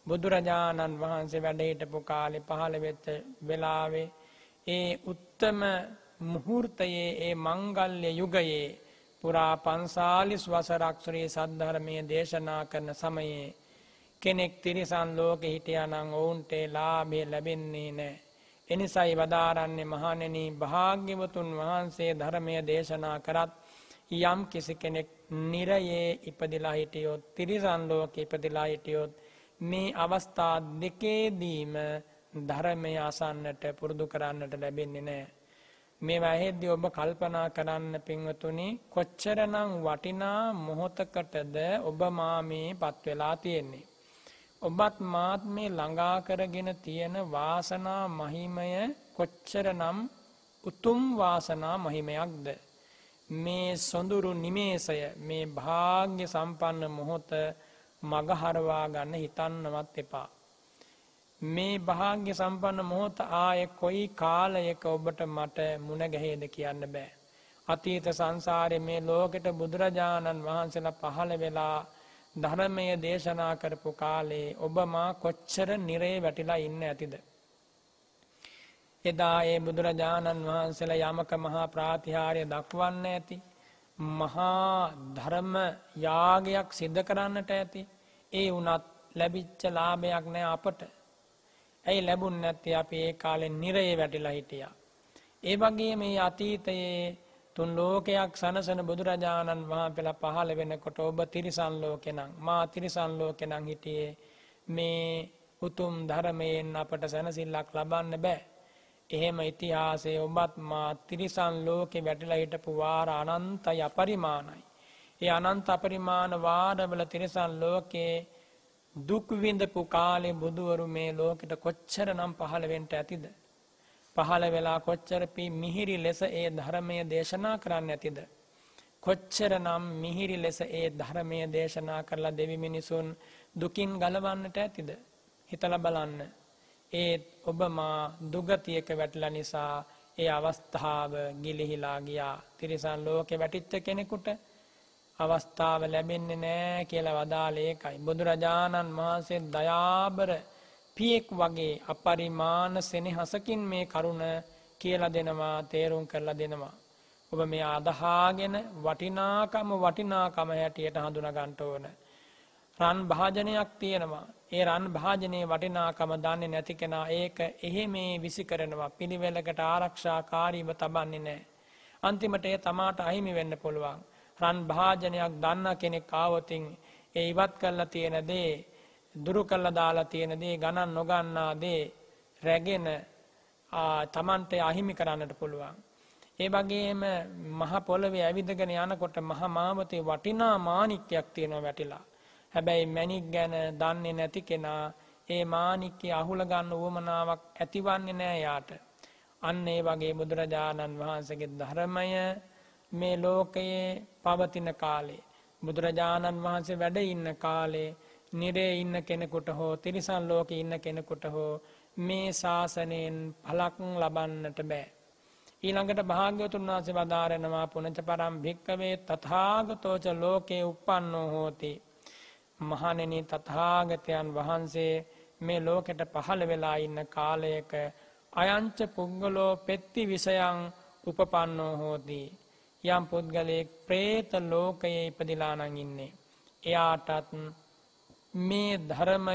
බුදුරජාණන් වහන්සේ වැඩහිටපු කාලෙ පහළ වෙච්ච වෙලාවේ ඒ උත්තම මුහුර්තයේ ඒ මංගල්්‍ය යුගයේ පුරා පන්සාලිස් වසරක්ෂරයේ සද්ධරමය දේශනා කරන සමයේ කෙනෙක් තිරිසන් ලෝක හිටියනං ඔවුන්ටේ ලාබේ ලැබෙන්නේ නෑ. එනිසයි වදාරන්නේ මහණෙනී භාග්‍යවතුන් වහන්සේ ධර්මය දේශනා කරත් යම් කිසි කෙනෙක් නිරයේ ඉපදිලා හිටියොත් තිරිසන් ලෝක ඉපදිලා හිටියොත් මේ අවස්ථා දෙකේදීම ධර්මය අසන්නට පුරුදු කරන්නට ලැබෙන්නේ නෑ. මේ වැහෙද්දි ඔබ කල්පනා කරන්න පින්වතුනි කොච්චරනම් වටිනා මොහොතකටද ඔබ මා මේ පත් වෙලා තියෙන්නේ. ඔබත් මාත් මේ ළඟා කරගෙන තියෙන වාසනා මහිමය කොච්චරනම් උතුම් වාසනා මහිමයක්ද. මේ සොඳුරු නිමේෂය මේ භාග්‍ය සම්පන්න මොහොත මගහරවා ගන්න හිතන්නවත් එපා. මේ භාග්‍ය සම්පන්න මොහොත ආය කොයි කාලයක ඔබට මට මුණ ගැහේද කියන්න බෑ. අතීත සංසාරය මේ ලෝකෙට බුදුරජාණන් වහන්සේලා පහළ වෙලා ධර්මය දේශනා කරපු කාලේ ඔබ මා කොච්චර නිරේ වැටිලා ඉන්න ඇතිද. එදා ඒ බුදුරජාණන් වහන්සේලා යමක මහා ප්‍රාතිහාරය දක්වන්න ඇති. මහා ධර්ම යාගයක් සිද්ධ කරන්නට ඇති. ඒ වුණත් ලැබිච්ච ලාභයක් නෑ අපට ඇයි ලැබුන් නැත්තේ අපි ඒ කාලෙන් නිරයේ වැටිලා හිටියා. ඒ වගේ මේ අතීතයේ තුන් ලෝකයක් සනසන බුදුරජාණන් වහන්සේලා පහළ වෙනකොට ඔබ තිරිසන් ලෝකෙනං මා තිරිසන් ලෝකෙනං හිටියේ මේ උතුම් ධර්මයෙන් අපට සැනසෙල්ලක් ලබන්න බෑ. එහෙම ඉතිහාසයේ ඔබත් මා තිරිසන් ලෝකේ වැටිලා හිටපු වාර අනන්තය පරිමාණයි. ඒ අනන්ත පරිමාණ වාරවල තිරිසන් ලෝකේ දුක්විඳපු කාලේ බුදුවරු මේ ලෝකෙට කොච්චර නම් පහළවෙන්ට ඇතිද. පහළ වෙලා කොච්චර පි මිහිරි ලෙස ඒ ධරමය දේශනා කරන්න ඇතිද. කොච්චර නම් මිහිරි ලෙස ඒ ධරමය දේශනා කරලා දෙවි මිනිසුන් දුකින් ගලවන්නට ඇතිද. හිතල බලන්න. ඒත් ඔබ මා දුගතියක වැටල නිසා ඒ අවස්ථාව ගිලිහිලා ගියා තිරිසන් ලෝකෙ වැටිච්ච කෙනෙකුට අවස්ථාව ලැබෙන්නේ නෑ කියලා වදාළේකයි. බුදුරජාණන් වහන්සේ දයාබර පියෙක් වගේ අපරිමාණ සෙනෙහසකින් මේ කරුණ කියලා දෙනවා තේරුම් කරලා දෙනවා. ඔබ මේ අදහාගෙන වටිනාකම වටිනාකම හැටියට හඳුනගන්ට ඕන. රන් භාජනයක් තියෙනවා. ඒ රන් භාජනයේ වටිනාකම දන්නේ නැති කෙනා ඒක එහෙ මේ විසි කරනවා පිළිවෙලකට ආරක්ෂාකාරීව තබන්නේ නෑ. අන්තිමට ඒ තමාට අහිමි වෙන්න පුළුවන්. රන් භාජනයක් දන්න කෙනෙක් ආවතින් ඒ ඉවත් කරලා තියෙන දේ දුරු කල්ල දාලා තියෙන දේ ගණන් නොගන්නා දේ රැගෙන තමන්ට අහිමි කරන්නට පුළුවන්. ඒ වගේම මහ පොළවේ ඇවිදගෙන යනකොට මහ මාවතේ වටිනා මාණික්යක් තියෙනවා වැටිලා. හැබැයි මැණික් ගැන දන්නේ නැති කෙනා ඒ මාණික්කේ අහුල ගන්න උවමනාවක් ඇතිවන්නේ නැහැ යාට. අන්න ඒ වගේ බුදුරජාණන් වහන්සේගේ ධර්මය මේ ලෝකයේ පවතින කාලේ බුදුරජාණන් වහන්සේ වැඩ ඉන්න කාලේ නිරේ ඉන්න කෙනෙකුට හෝ තිරිසන් ලෝකෙ ඉන්න කෙනෙකුට හෝ මේ ශාසනයෙන් පලක් ලබන්නට බෑ ඊළඟට භාග්‍යවතුන් වහන්සේ වදාරනවා පුනච පරම් භික්කවේ තථාගතෝච ලෝකේ uppannෝ හෝති මහණෙනි තථාගතයන් වහන්සේ මේ ලෝකෙට පහළ වෙලා ඉන්න කාලයක අයංච පුංගලෝ පෙත්ති විසයන් උපපන්නෝ හෝදී. යම් පුද්ගලයෙක් ප්‍රේත ලෝකයේ ඉපදිලානං ඉන්නේ. එයාටත් මේ ධරමය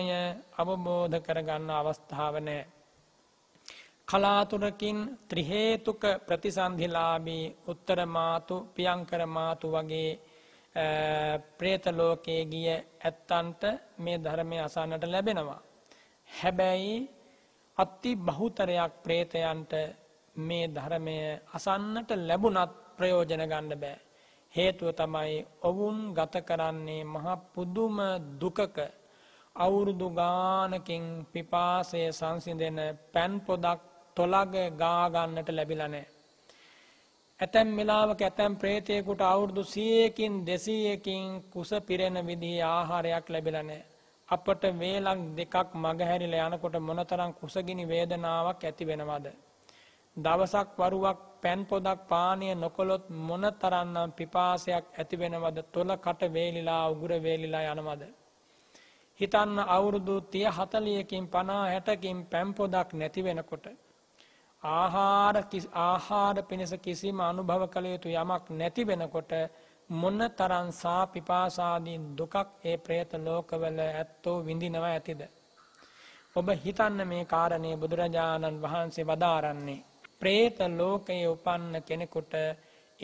අවබෝධ කරගන්න අවස්ථාව නෑ. කලාතුරකින් ත්‍රිහේතුක ප්‍රතිසන්ධිලාබී උත්තරමාතු පියංකරමාතු වගේ ප්‍රේතලෝකයේ ගිය ඇත්තන්ට මේ ධර්මය අසන්නට ලැබෙනවා. හැබැයි අත්ති බහුතරයක් ප්‍රේතයන්ට මේ ධර්මය අසන්නට ලැබුණත් ප්‍රයෝජන ගණ්ඩ බෑ. හේතුව තමයි ඔවුන් ගත කරන්නේ මහා පුදුම දුකක අවුරුදු ගානකින් පිපාසය සංසිඳෙන පැන් පොදක් තොලග ගාගන්නට ලැබිලනෑ. ඇතැම් වෙලාවක ඇතැම් ප්‍රේතයකුට අවුරුදු සියකින් දෙසීයකින් කුස පිරෙන විදිහි ආහාරයක් ලැබිලනෑ. අපට වේලක් දෙකක් මගහැරිල යනකොට මොනතරම් කුසගිනි වේදනාවක් ඇති වෙනවද. දවසක් වරුවක් පෑන් පොදක් පානය නොකොළොත් මොන තරන්නම් පිපාසයක් ඇතිවෙනවද තොල කට වේලිලා උගුර වේලිලා යනවද. හිතන්න අවුරුදු තිය හතලියකින් පනා හැටකින් පැම්පොදක් නැතිවෙනකොට. ආහාර ආහාර පිණිස කිසිම අනුභව කළ යුතු යමක් නැතිවෙනකොට මොන්න තරන් සා පිපාසාදීන් දුකක් ඒ ප්‍රේත ලෝකවල ඇත්තෝ විඳිනවා ඇතිද. ඔබ හිතන්න මේ කාරණය බුදුරජාණන් වහන්සේ වදාරන්නේ. ප්‍රේත ලෝකයේ උපන්න කෙනෙකුට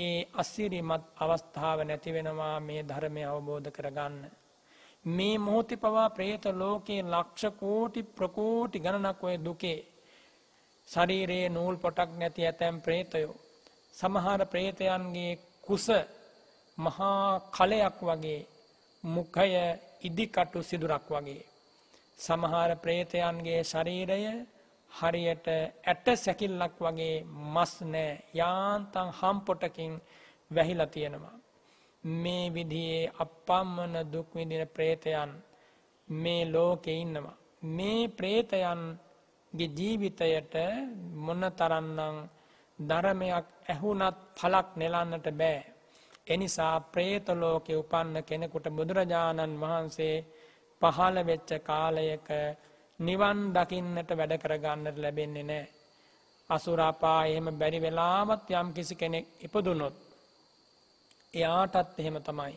ඒ අස්සිරිමත් අවස්ථාව නැතිවෙනවා මේ ධර්මය අවබෝධ කරගන්න. මේ මොහොති පවා ප්‍රේත ලෝකයේ ලක්ෂකෝටි ප්‍රකෝටි ගණනක් ඔය දුකේ. ශරීරයේ නූල් පොටක් නැති ඇතැම් ප්‍රේතයෝ. සමහර ප්‍රේතයන්ගේ කුස මහා කලයක් වගේ මුඛය ඉදිකටු සිදුරක් වගේ. සමහර ප්‍රේතයන්ගේ ශරීරය හරියට ඇට සැකිල්ලක් වගේ මස් නෑ යාන්තන් හම්පොටකින් වැහිලා තියෙනවා. මේ විදියේ අපම්මන දුක්විදින ප්‍රේතයන් මේ ලෝකෙ ඉන්නවා. මේ ප්‍රේතයන්ගේ ජීවිතයට මොන තරන්නම් ධරමයක් ඇහුනත් පලක් නෙලන්නට බෑ. එනිසා ප්‍රේතලෝකෙ උපන්න කෙනෙකුට බුදුරජාණන් වහන්සේ පහළ වෙච්ච කාලයක නිවන් දකින්නට වැඩ කරගන්නට ලැබෙන්නේ නෑ. අසුරාපා එහෙම බැරි වෙලාවත් යම් කිසි කෙනෙක් ඉපදුනොත්. එයාටත් එහෙම තමයි.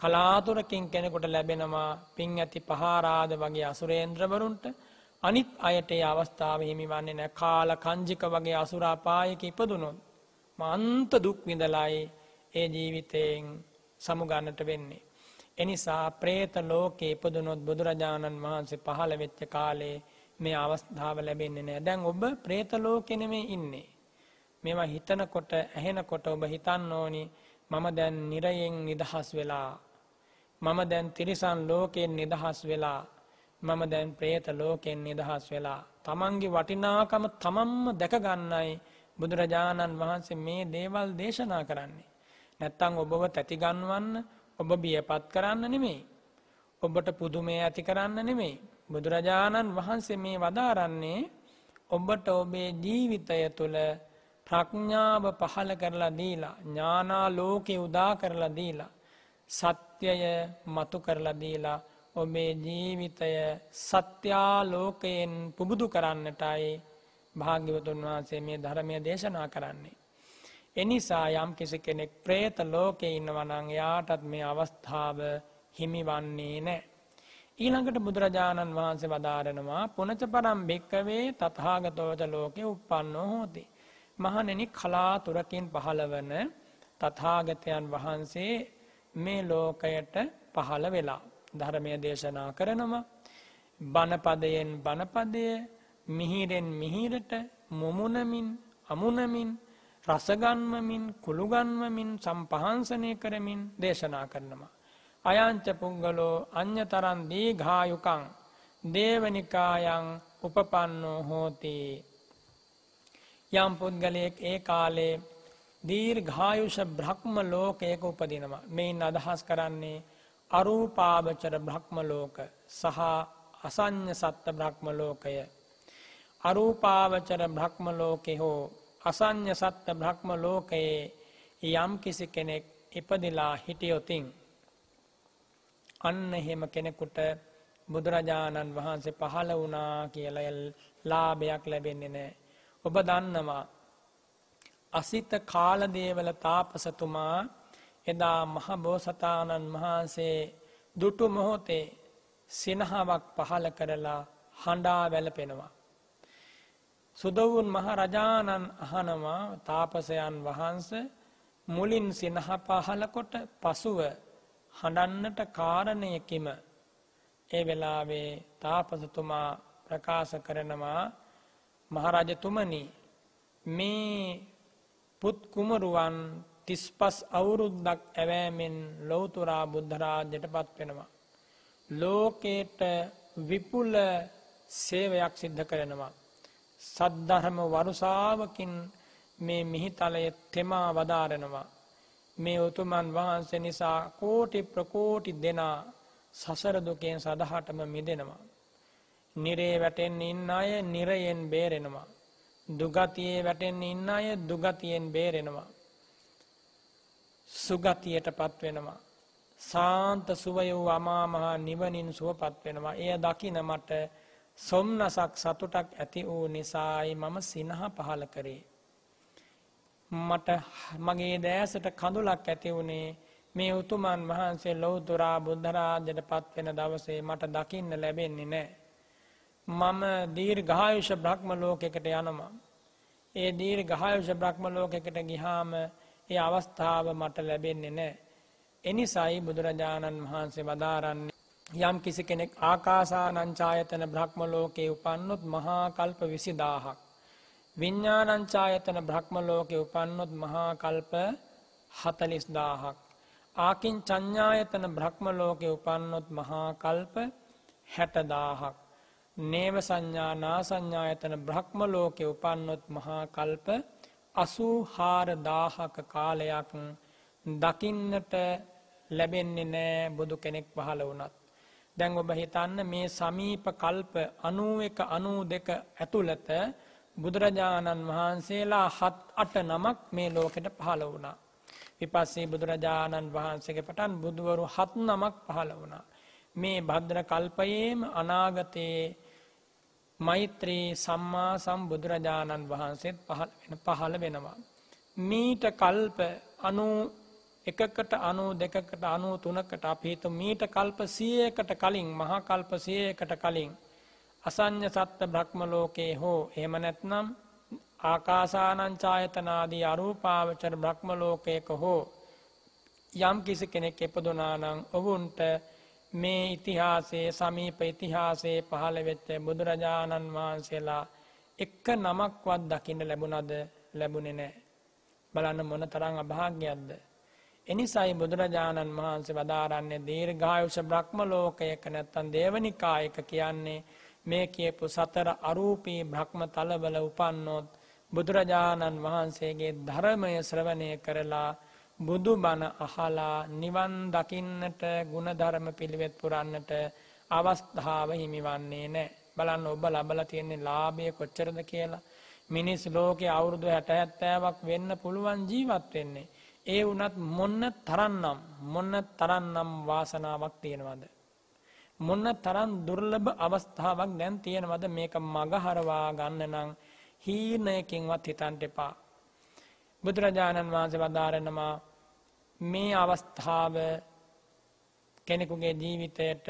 කලාතුරකින් කෙනෙකුට ලැබෙනවා පින් ඇති පහාරාද වගේ අසුරේන්ද්‍රවරුන්ට අනිත් අයට අවස්ථාව හිමිවන්නේ නෑ කාල කංජික වගේ අසුරාපායක ඉපදුනොත් මන්ත දුක් විඳලයි ඒ ජීවිතයෙන් සමුගන්නට වෙන්නේ. එනිසා ප්‍රේත ලෝකේ ඉපදුනොත් බුදුරජාණන් වහන්සේ පහළ වෙච්ච කාලේ මේ අවස්ථාව ලැබෙන්නේ නෑ දැන් ඔබ ප්‍රේත ලෝකෙනෙමේ ඉන්නේ. මේවා හිතනකොට ඇහෙනකොට ඔබ හිතන්න ඕනි මම දැන් නිරයෙන් නිදහස් වෙලා. මම දැන් තිරිසන් ලෝකෙන් නිදහස් වෙලා. මම දැන් ප්‍රේත ලෝකෙන් නිදහස් වෙලා. තමන්ගේ වටිනාකම තමන්ම දැකගන්නයි බුදුරජාණන් වහන්සේ මේ දේවල් දේශනා කරන්නේ. නැත්තං ඔබව තැතිගන්වන්න ඔබ බියපත් කරන්න නෙමේ. ඔබට පුදුමේ ඇති කරන්න නෙමේ. බුදුරජාණන් වහන්සේ මේ වදාරන්නේ ඔබට ඔබේ ජීවිතය තුළ ප්‍රඥාව පහල කරලා දීලා ඥානා ලෝකෙ උදා කරලා දීලා සත්‍යය මතු කරලා දීලා ඔබේ ජීවිතය සත්‍යාලෝකයෙන් පුබුදු කරන්නටයි භාග්‍යවතුන් වහන්සේ මේ ධර්මය දේශනා කරන්නේ එනිසා යම් කිසි කෙනෙක් ප්‍රේත ලෝකෙ ඉන්නවනං යාටත් මේ අවස්ථාව හිමිවන්නේ නෑ. ඊළඟට බුදුරජාණන් වහන්සේ වදාරනවා පුනච පරම් භික්කවේ තතාගතෝජ ලෝකෙ උපන්නෝ හෝති. මහනෙනි කලාතුරකින් පහළවන තතාගතයන් වහන්සේ මේ ලෝකයට පහළ වෙලා. ධර්මය දේශනා කරනවා. බණපදයෙන් බණපදය මිහිරෙන් මිහිරට මොමුණමින් අමුණමින් රසගන්වමින් කුළුගන්වමින් සම්පහන්සනය කරමින් දේශනා කරනවා. අයංච පුංගලෝ අන්‍යතරන් දීඝායුකං දේවනිකායන් උපපන්නෝ හෝති. යම් පුද්ගලයෙක් ඒ කාලේ දීර්ඝායුෂ බ්‍රහ්ම ලෝකයක උපදිනවා. මෙයින් අදහස් කරන්නේ අරූපාවචර බ්‍රහ්ම ලෝක සහ අසඤ්ඤ සත්ත්ව බ්‍රහ්ම ලෝකය. අරූපාවචර බ්‍රහ්ම ලෝකේ හෝ අසං්‍ය සත්ත බ්‍රහ්ම ලෝකයේ යම් කිසි කෙනෙක් ඉපදිලා හිටියොතින්. අන්න එහෙම කෙනෙකුට බුදුරජාණන් වහන්සේ පහළ වුණා කියල ලාභයක් ලැබෙන්නේ නෑ. ඔබ දන්නවා අසිත කාලදේවල තාපසතුමා එදා මහබෝසතාණන් වහන්සේ දුටු මොහොතේ සිනහාවක් පහළ කරලා හඬා වැලපෙනවා. සුදවුන් මහ රජාණන් අහනවා තාපසයන් වහන්ස මුලින් සිනහ පහලකොට පසුව හඬන්නට කාරණයකිම ඒ වෙලාවේ තාපසතුමා ප්‍රකාශ කරනවා මහරජතුමනි මේ පුත් කුමරුවන් තිස්පස් අවුරුද්දක් ඇවෑමෙන් ලෞතුරා බුද්ධරාජයට පත් වෙනවා. ලෝකයට විපුල සේවයක් සිද්ධ කරනවා. සද්ධර්ම වරුසාාවකින් මේ මිහිතලය තෙමා වදාරනවා. මේ උතුමන් වහන්සේ නිසා කෝටි ප්‍රකෝටි දෙනා සසරදුකෙන් සඳහටම මිදෙනවා. නිරේ වැටෙන් ඉන්න අය නිරයෙන් බේරෙනවා. දුගතියේ වැටෙන් ඉන්න අය දුගතියෙන් බේරෙනවා. සුගතියට පත්වෙනවා. සාන්ත සුවයෝ අමාමහා නිවනින් සුවපත් වෙනවා. එය දකින මට සොම්නසක් සතුටක් ඇති වූ නිසායි මම සිනහ පහල කරේ. මට මගේ දෑසට කඳුලක් ඇති වුණේ මේ උතුමන් වහන්සේ ලෞතුරා බුද්ධරාජයට පත්වෙන දවසේ මට දකින්න ලැබෙන්නේ නෑ. මම දීර් ගායුෂ බ්‍රහ්ම ලෝකෙකට යනවා. ඒ දීර් ගායුෂ බ්‍රහ්ම ලෝකෙකට ගිහාම ඒ අවස්ථාව මට ලැබෙන්නේ නෑ. එනිසයි බුදුරජාණන් වහන්සේ වදාරන්නේ යම් කිසි කෙනෙක් ආකාසානංචායතන බ්‍රහ්ම ලෝකයේ උපන්නොත් මහා කල්ප 20000ක් විඥානංචායතන බ්‍රහ්ම ලෝකයේ උපන්නොත් මහා කල්ප 40000ක් ආකින් චඤ්ඤායතන බ්‍රහ්ම ලෝකයේ උපන්නොත් මහා කල්ප 60000ක් නේව සංඥා නා සංඥායතන බ්‍රහ්ම ලෝකයේ උපන්නොත් මහා කල්ප 84000ක කාලයක් දකින්නට ලැබෙන්නේ නැහැ බුදු කෙනෙක් පහළ වුණත් දැන් ඔබ හිතන්න මේ සමීප කල්ප 91 92 ඇතුළත බුදුරජාණන් වහන්සේලා 7 8 නමක් මේ ලෝකෙට පහළ වුණා. විපස්සී බුදුරජාණන් වහන්සේගේ පටන් බුදුවරු 7 නමක් පහළ වුණා. මේ භද්‍ර කල්පයේම අනාගතයේ මෛත්‍රී සම්මා සම්බුදුරජාණන් වහන්සේත් පහළ වෙනවා. මීට කල්ප අනු එකකට අනු දෙකකට අනුව තුනකට අපේතු මීට කල්ප සියයකට කලින් මහා කල්ප සියයකට කලින් අසං්‍ය සත්ත බ්‍රහ්මලෝකයේ හෝ එහෙම නැත්නම් ආකාසානංචායතනාදී අරූපාවචර බ්‍රහ්මලෝකයක හෝ යම් කිසි කෙනෙක් එපදුනානං ඔවුන්ට මේ ඉතිහාසයේ සමීප ඉතිහාසයේ පහළ වෙච්ච බුදුරජාණන් වහන්සේලා එක නමක්වත් දකින්න ලැබුණද ලැබුණේ නැහැ. බලන්න මොන තරම් අභාග්‍යයක්ද එනිසයි බුදුරජාණන් වහන්සේ වදාරන්නේ දීර්ඝායුෂ බ්‍රහ්ම ලෝකයක නැත්තම් දේවනිකායක කියන්නේ මේ කියපු සතර අරූපී බ්‍රහ්ම තලවල උපන්නොත් බුදුරජාණන් වහන්සේගේ ධර්මය ශ්‍රවණය කරලා බුදුබණ අහලා නිවන් දකින්නට ಗುಣධර්ම පිළිවෙත් පුරන්නට අවස්ථාව හිමිවන්නේ නැහැ. බලන්න ඔබ ලබලා තියෙන ලාභය කොච්චරද කියලා. මිනිස් ලෝකේ අවුරුදු 60 70ක් වෙන්න පුළුවන් ජීවත් වෙන්නේ. ඒ වුණත් මොන්න තරන්නම් මොන්න තරන්නම් වාසනාවක් තියෙනවද. මොන්න තරන් දුර්ලභ අවස්ථාවක් දැන් තියෙනවද මේක මගහරවා ගන්න නං හීනයකින්වත් හිතන්ට එපා. බුදුරජාණන් වහන්සේ වදාරෙනවා මේ අවස්ථාව කෙනෙකුගේ ජීවිතයට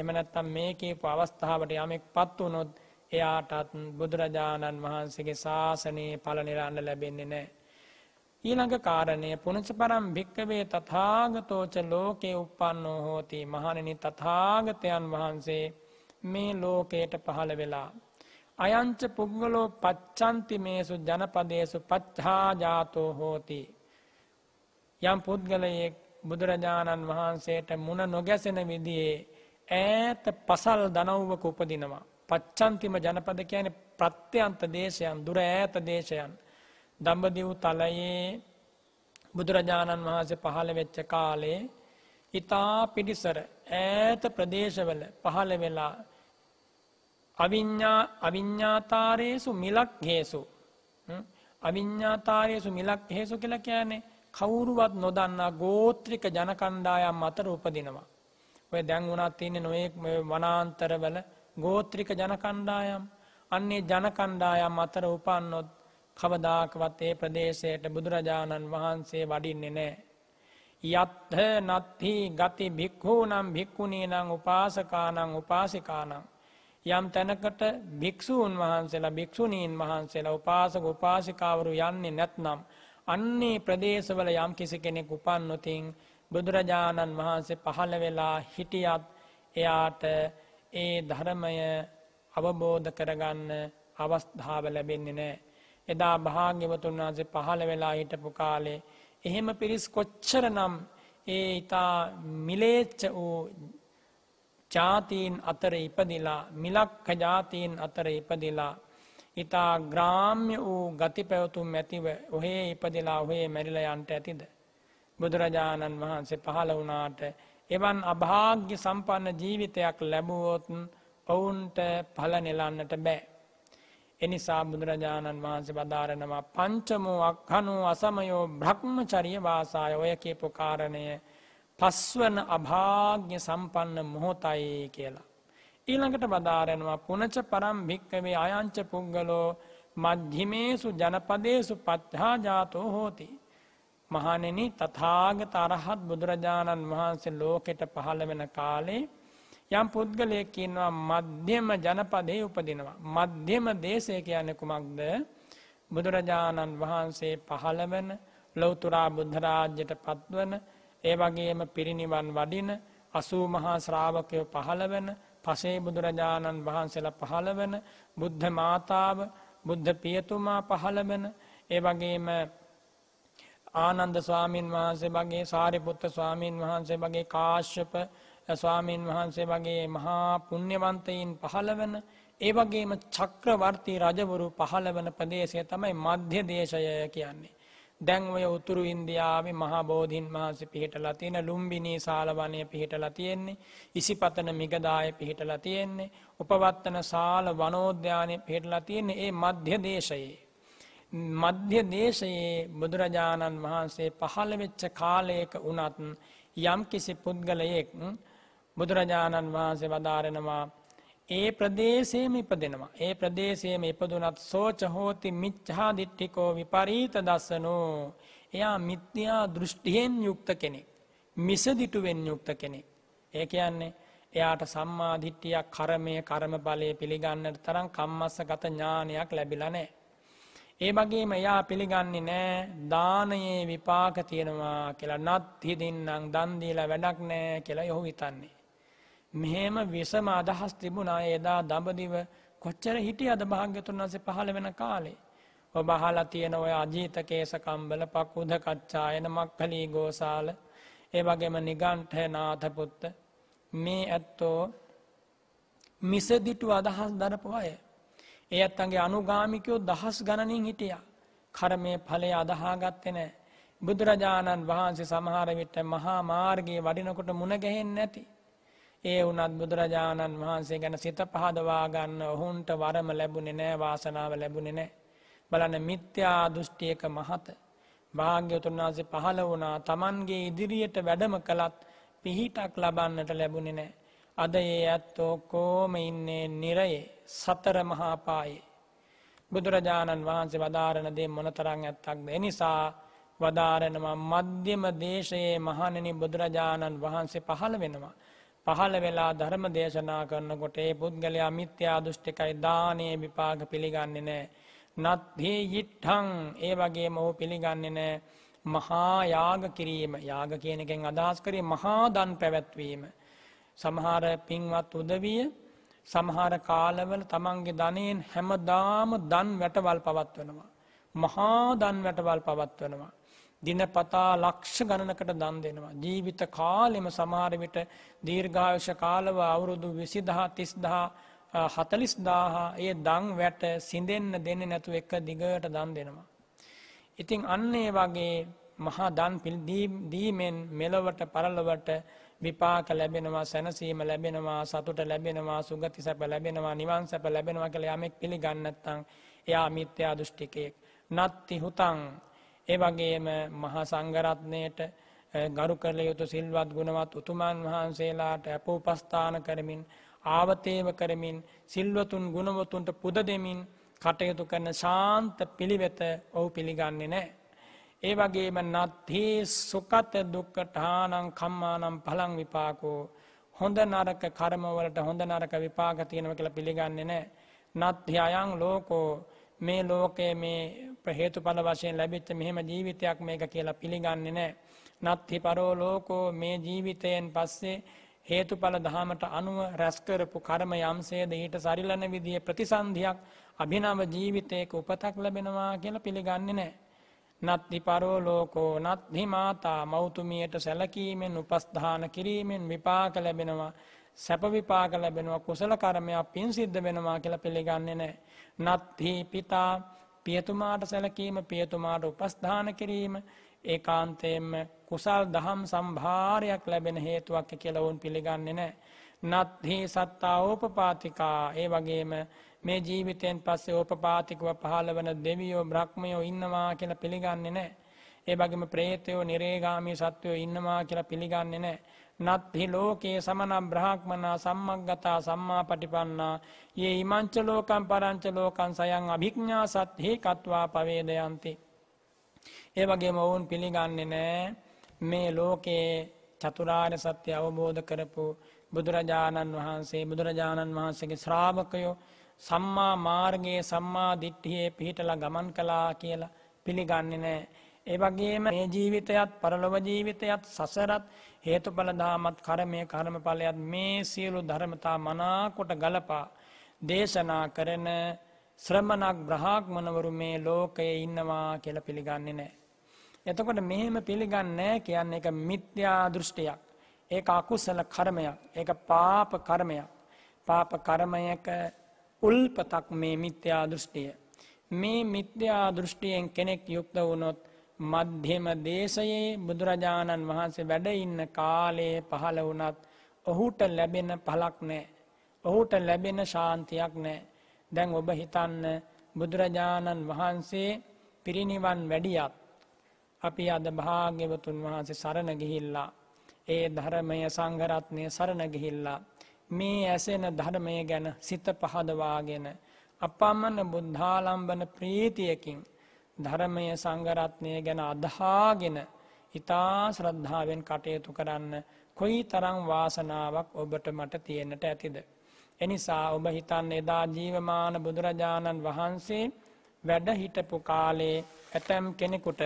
එමනැත්තම් මේකේපු අවස්ථාවට යමෙක් පත් වුණොත් එයාටත් බුදුරජාණන් වහන්සේගේ ශාසනයේ පලනිරන්න ලැබෙන්නේ නෑ. ඊළඟ කාරණය පුනච පරම් භික්කවේ තථාගතෝච ලෝකේ උප්පන්නෝ හෝති මහණනි තථාගතයන් වහන්සේ මේ ලෝකයට පහළ වෙලා. අයංච පුද්ගලෝ පච්චන්තිමේසු ජනපදේසු පච්චාජාතෝ හෝති. යම් පුද්ගලයෙක් බුදුරජාණන් වහන්සේට මුණ නොගැසෙන විදියේ ඈත පසල් දනව්වක උපදිනවා. පච්චන්තිම ජනපද කියන ප්‍රත්‍යන්ත දේශයන් දුර ඈත දේශයන්. දම්බදිව් තලයේ බුදුරජාණන් වහන්සේ පහළ වෙච්ච කාලේ ඉතා පිඩිසර ඈත ප්‍රදේශවල පහළ වෙලා අවිඤ්ඥා අවිඤ්ඥාතාරයේසු මිලක් හේසු අවිඤ්ඥාතාරයේසු මිලක් හේසු කියලා කියෑනේ කවුරුවත් නොදන්නා ගෝත්‍රික ජනකණ්ඩායම් අතර උපදිනවා. ඔය දැන් වුණත් තියන්නේ නොයෙක් වනාන්තරවල ගෝත්‍රික ජනකණ්ඩායම් අන්නේ ජනකණ්ඩායම් අතර උපන්නොත් කවදාකවත් ඒ ප්‍රදේශයට බුදුරජාණන් වහන්සේ වඩින්නේ නෑ. යත්හ නත්හි ගති භික්හූ නම් භික්කුණී නං උපාසකානං උපාසිකානං. යම් තැනකට භික්‍ෂූන් වහන්සේලා භික්‍ෂුණීන් වහන්සේලා උපාසක උපාසිකාවරු යන්නේ නැත්නම්. අන්නේ ප්‍රදේශවල යම් කිසි කෙනෙක් උපන්නොතින් බුදුරජාණන් වහන්සේ පහළ වෙලා හිටියත් එයාට ඒ ධරමය අවබෝධ කරගන්න අවස්ථාව ලැබෙන්නේ නෑ. එදා භාග්‍යවතුන් වහන්සේ පහළ වෙලා හිටපු කාලේ එහෙම පිරිස් කොච්චර නම් ඒ ඉතා මිලේච්ච වූ ජාතීන් අතර ඉපදිලා මිලක්ක ජාතීන් අතර ඉපදිලා ඉතා ග්‍රාම්‍ය වූ ගති පැවතුම් ඇතිව ඔහේ ඉපදිලා ඔහේ මැරිලයන්ට ඇතිද. බුදුරජාණන් වහන්සේ පහළ වුණාට එවන් අභාග්‍ය සම්පන්න ජීවිතයක් ලැබුවොතුන් ඔවුන්ට පලනෙලන්නට බෑ. එනිසා බුදුරජාණන් වහන්සේ වදාරනවා පංචමෝ අක්හනු අසමයෝ බ්‍රහ්මචරිය වාසාය ඔය කියපු කාරණය පස්වන අභාග්‍ය සම්පන්න මොහොතයි කියලා. ඊළඟට වදාරෙනවා පුනච පරම් භික්කවේ අයංච පුංගලෝ මධ්‍යමේසු ජනපදේසු පත්හා ජාතෝ හෝති. මහනෙන තතාග තරහත් බුදුරජාණන් වහන්සේ ලෝකෙට පහළ වෙන කාලේ යම් පුද්ගලයෙක් කියනවා මධ්‍යම ජනපදේ උපදිනවා. මධ්‍යම දේශය කියන කුමක්ද බුදුරජාණන් වහන්සේ පහළවන ලොවතුරා බුද්ධරාජ්‍යයට පත්වන ඒ වගේම පිරිනිවන් වඩින අසූ මහා ශ්‍රාවකය පහළවන පසේ බුදුරජාණන් වහන්සේලා පහළවන බුද්ධ මාතාව බුද්ධ පියතුමා පහළවන ඒ වගේම ආනන්ද ස්වාමීන් වහන්සේ වගේ සාරිපුත්ත ස්වාමීන් වහන්සේ වගේ කාශ්‍යප ස්වාමීන් වහන්සේ වගේ මහා පුුණ්්‍යවන්තයින් පහළවන ඒ වගේම චක්‍රවර්ති රජවරු පහළවන ප්‍රදේශය තමයි මධ්‍ය දේශය කියන්නේ. දැන්වය උතුරු ඉන්දියාව මහබෝධීන් වහන්ස පිහිටලා තියෙන ලුම්බිනී සාලවනය පිහිටලා තියෙන්නේ ඉසිපතන මිගදාය පිහිටලා තියෙන්නේ උපවත්තන සාල වනෝද්‍යානය පිහිටලා තියෙන්නේ ඒ මධ්‍ය දේශයේ. මධ්‍ය දේශයේ බුදුරජාණන් වහන්සේ පහළවෙච්ච කාලයක වනත් යම්කිසි පුද්ගලයෙක් බුදුරජාණන් වහන්සේ වදාරෙනවා ඒ ප්‍රදේශයේම ඉපදෙනවා. ඒ ප්‍රදේශයේම ඉපදුනත් සෝච හෝති මිච්ඡා දිට්ඨිකෝ විපරීත දස්සනෝ. එයා මිත්‍යා දෘෂ්ටියෙන් යුක්ත කෙනෙක්. මිසදිටුවෙන් යුක්ත කෙනෙක්. ඒ කියන්නේ එයාට සම්මා දිට්ඨිය කර්මය කර්මඵලය පිළිගන්නට තරම් කම්මස්සගත ඥානයක් ලැබිලා නැහැ. ඒ වගේම එයා පිළිගන්නේ නැහැ දානයේ විපාක තියෙනවා කියලා නත් හිදින්නම් දන් දීලා වැඩක් නැහැ කියලා යොහු හිතන්නේ. මෙහෙම විසම අදහස් තිබුණා එදා දඹදිව කොච්චර හිටියද භාග්‍යතුන් වහන්සේ පහළ වෙන කාලේ. ඔබ අහලා තියෙන ඔය අජීත කේසකම්බල පකුද කච්චායන මක්ඛලී ගෝසාල ඒ වගේම නිගණ්ඨ නාථපුත්ත මේ ඇත්තෝ මිසදිටු අදහස් දරපු අය. ඒ ඇත්තන්ගේ අනුගාමිකයෝ දහස් ගණනින් හිටියා. කර්මයේ ඵලය අදහාගත්තේ නැහැ. බුදුරජාණන් වහන්සේ සමහර විට මහා මාර්ගයේ වඩිනකොට මුණ ගැහෙන්නේ නැති. ඒ වුණත් බුදුරජාණන් වහන්සේ ගැන සිත පහදවා ගන්න ඔහුන්ට වරම ලැබුණේ නෑ වාසනාව ලැබුණේ නෑ. බලන මිත්‍යා දෘෂ්ටියක මහත. භාග්‍යවතුන් වහන්සේ පහළ වුණා Tamanගේ ඉදිරියට වැඩම කළත් පිහිටක් ලබන්නට ලැබුණේ නෑ. අද ඒ ඇත්තෝ කොම ඉන්නේ නිරයේ සතර මහා පායේ. බුදුරජාණන් වහන්සේ වදාරණ දේ මොනතරම් ඇත්තක්ද? ඒ නිසා වදාරණම මධ්‍යම දේශයේ මහණෙනි බුදුරජාණන් වහන්සේ පහළ වෙනවා. පහළ වෙලා ධර්ම දේශනා කරනකොට ඒ පුද්ගලයා මිත්‍යා දෘෂ්ටිකයි දානයේ විපාක පිළිගන්නේ නෑ. නත්හේ යිට්ටං ඒ වගේ මොහු පිළිගන්නේ නෑ මහා යාග කිරීම යාග කියන එකෙන් අදහස් කරේ මහා දන් පැවැත්වීම. සමහර පින්වත් උදවිය සමහර කාලවල තමන්ගේ ධනයෙන් හැමදාම දන් වැටවල් පවත්වනවා. මහා දන් වැටවල් පවත්වනවා. දිනපතා ලක්ෂ ගණනකට දන් දෙනවා. ජීවිත කාලෙම සමාරවිට දීර්ඝායුෂ කාලව අවුරුදු විසිදහා තිස්දහා හතලිස්දාහා ඒ දං වැට සිදෙන්න්න දෙන්න නැතු එක දිගට දන් දෙනවා. ඉතිං අන්නේ වගේ මහා දන් දීමෙන් මෙලොවට පරලවට විපාක ලැබෙනවා සැනසීම ලැබෙනවා සතුට ලැබෙනවා සුගති සැප ලැබෙනවා නිවන් සැප ලැබෙනවා කළ යමෙක් පිළිගන්නත්තං එයා මිත්‍යා දෘෂ්ටිකයෙක්. නත්ති හුතං ඒ වගේම මහා සංඝරත්නයට ගරු කළ යුතු සිල්වත් ගුණවත් උතුමන් වහන්සේලාට අපෝපස්ථාන කරමින් ආවතේව කරමින් සිල්වතුන් ගුණවතුන්ට පුද දෙමින් කටයුතු කරන ශාන්ත පිළිවෙත ඔහු පිළිගන්නේ නෑ. ඒ වගේම නත්හේ සුකත දුක්කටානං කම්මානම් පලං විපාකෝ හොඳ නරක කරමවලට හොඳ නරක විපාක තියෙනව කියලා පිළිගන්නේ නෑ. නත්්‍යයන් ලෝකෝ මේ ලෝකයේ මේ ප්‍රහේතුඵල වශයෙන් ලැබිච්ච මෙහෙම ජීවිතයක් මේක කියලා පිළිගන්නේ නැහැ. නත්ති පරෝ ලෝකෝ මේ ජීවිතයෙන් පස්සේ හේතුඵල ධහමට අනුව රැස් කරපු කර්ම යම්සේද ඊට සරිලන විදිහේ ප්‍රතිසන්ධියක් අභිනව ජීවිතයක උපතක් ලැබෙනවා කියලා පිළිගන්නේ නැහැ. නත්ති පරෝ ලෝකෝ නත්හි මාතා මෞතුමියට සැලකීමෙන් උපස්ථාන කිරීමෙන් විපාක ලැබෙනවා සැප විපාක ලැබෙනවා කුසල කර්මයක් පින් සිද්ධ වෙනවා කියලා පිළිගන්නේ නැහැ. නත්හි පිතා පියතුමාට සැලකීම පියතුමාට උපස්ථාන කිරීම ඒකාන්තයෙන්ම කුසල් දහම් සම්භාරයක් ලැබෙන හේතුවක් කියලවුන් පිළිගන්නේ නෑ. නත්හි සත්තා ඕපපාතිකා ඒ වගේම මේ ජීවිතයෙන් පස්සේ ඕපපාතිකව පහළ වන දෙවියෝ බ්‍රහ්මයෝ ඉන්නවා කියලා පිළිගන්නේ නෑ. ඒ වගේම ප්‍රේතයෝ නිරේගාමී සත්වයෝ ඉන්නවා කියලා පිළිගන්නේ නෑ. නත්හි ලෝකයේ සමන බ්‍රහක්මනා සම්මක්ගතා සම්මා පටිපන්නා ඒ ඉමංච ලෝකම් පරංච ලෝකන් සයන් අභික්ඥා සත්හි කත්වා පවේදයන්ති. ඒ වගේ මොවුන් පිළිගන්නේ නෑ මේ ලෝකයේ චතුරාර්ය සත්‍යය අවබෝධ කරපු බුදුරජාණන් වහන්සේ බුදුරජාණන් වහන්සේගේ ශ්‍රාවකයෝ සම්මා මාර්ගයේ සම්මා දිට්ඨියේ පිහිටලා ගමන් කළා කියලා පිළිගන්නේ නෑ ඒ වගේම මේ ජීවිතයත් පරලොව ජීවිතයත් සසරත් හේතුඵල ධාමත් කර්මය කර්මඵලයත් මේ සියලු ධර්මතා මනාකොට ගලපා දේශනා කරන ශ්‍රමණක් බ්‍රහාග්මනවරු මේ ලෝකයේ ඉන්නවා කියලා පිළිගන්නේ නැහැ. එතකොට මෙහෙම පිළිගන්නේ නැහැ කියන්නේ ඒක මිත්‍යා දෘෂ්ටියක්. ඒක අකුසල කර්මයක්. ඒක පාප කර්මයක්. පාප කර්මයක උල්පතක් මේ මිත්‍යා දෘෂ්ටිය. මේ මිත්‍යා දෘෂ්ටියෙන් කෙනෙක් යුක්ත වුණොත් මධ්‍යම දේශයේ බුදුරජාණන් වහන්සේ වැඩඉන්න කාලයේ පහළ වුණත් ඔහුට ලැබෙන පලක් නෑ. ඔහුට ලැබෙන ශාන්තියක් නෑ. දැන් ඔබ හිතන්න බුදුරජාණන් වහන්සේ පිරිනිවන් වැඩියත්. අපි අද භාග්‍යවතුන් වහන්සේ සරණ ගිහිල්ලා. ඒ ධරමය සංගරත්නය සරණ ගිහිල්ලා. මේ ඇසෙන ධර්මය ගැන සිත පහදවාගෙන. අපමණ බුද්ධාලම්බන ප්‍රීතියකින්. ධර්මය සංගරත්නය ගැන අදහාගෙන ඉතා ශ්‍රද්ධාවෙන් කටයුතු කරන්න කොයි තරං වාසනාවක් ඔබට මට තියෙන්නට ඇතිද. එනිසා ඔබ හිතන්න එදා ජීවමාන බුදුරජාණන් වහන්සේ වැඩ හිටපු කාලේ ඇතැම් කෙනෙකුට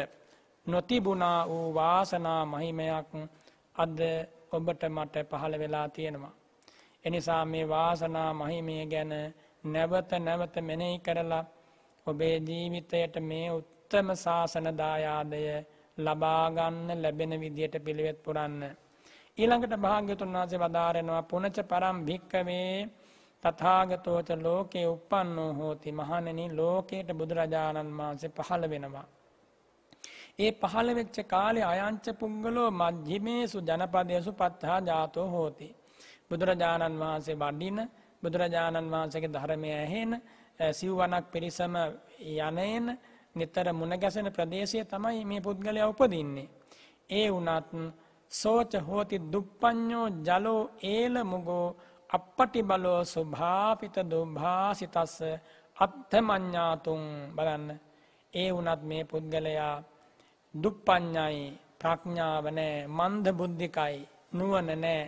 නොතිබුණා වූ වාසනා මහිමයක් අද ඔබට මට පහළ වෙලා තියෙනවා. එනිසා මේ වාසනා මහිමය ගැන නැවත නැවත මෙනෙහි කරලා ඔබේ ජීවිතයට මේ උත්තම ශාසනදායාදය ලබාගන්න ලැබෙන විදියට පිළිවෙත් පුරන්න. ඊළඟට භාග්‍යතුන් වහන්සේ වදාරෙනවා පුනච පරම් භික්කවේ තථාගතෝච ලෝකේ උප්පන්නෝ හෝති මහණෙනි ලෝකයට බුදුරජාණන් වහන්සේ පහළ වෙනවා. ඒ පහළ වෙච්ච කාලේ අයංච පුංගලෝ මධ්‍යමේසු ජනපදයේසු පත්තා ජාතෝ හෝති. බුදුරජාණන් වහන්සේ වඩින බුදුරජාණන් වහන්සේගේ ධර්මය ඇහෙන සිව්වනක් පිරිසම යනයන නිතර මුණගැසෙන ප්‍රදේශය තමයි මේ පුද්ගලය උපදින්නේ. ඒ වනත් සෝච හෝති දුප්පඥෝ ජලෝ ඒල මුගෝ අපපටි බලෝ ස්වභාපිත දුභාසිතස්ස අත්ථමඥ්ඥාතුන් බලන්න ඒ වනත් මේ පුද්ගලයා දුප්පඥයි ප්‍රඥාව නෑ මන්ද බුද්ධිකයි නුවන නෑ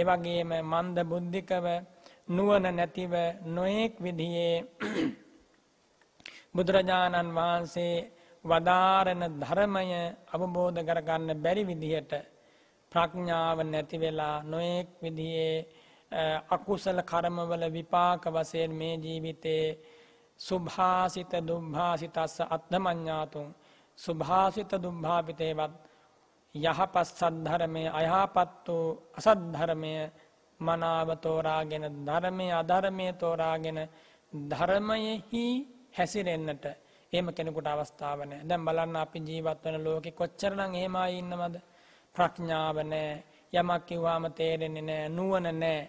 එවගේම මන්ද බුද්ධිකව නුවණ නැතිව නොයෙක් විදියේ බුදුරජාණන් වහන්සේ වදාරණ ධර්මය අවබෝධ කරගන්න බැරි විදිහට ප්‍රඥාව නැති වෙලා නොයෙක් විදිහේ අකුසල කර්මවල විපාක වශයෙන් මේ ජීවිතේ සුභාසිත දුම්භාසිතස්ස අත්ධමඤ්ඤාතුං සුභාසිත දුම්භාපිතේවත් යහපත් සද්ධර්මය අයහපත් වූ අසද්ධර්මය මනාව තෝරාගෙන ධර්මය අධර්මය තෝරාගෙන ධර්මයෙහි හැසිරෙන්න්නට ඒම කෙනෙකුට අවස්ථාවන දැම් බලන්න අපි ජීවත් වන ලෝකෙ කොච්චරනම් ඒමයි ඉන්නවද ප්‍රඥාවනෑ යමක් කිව්වාම තේරෙන්නේ නෑ නුවන නෑ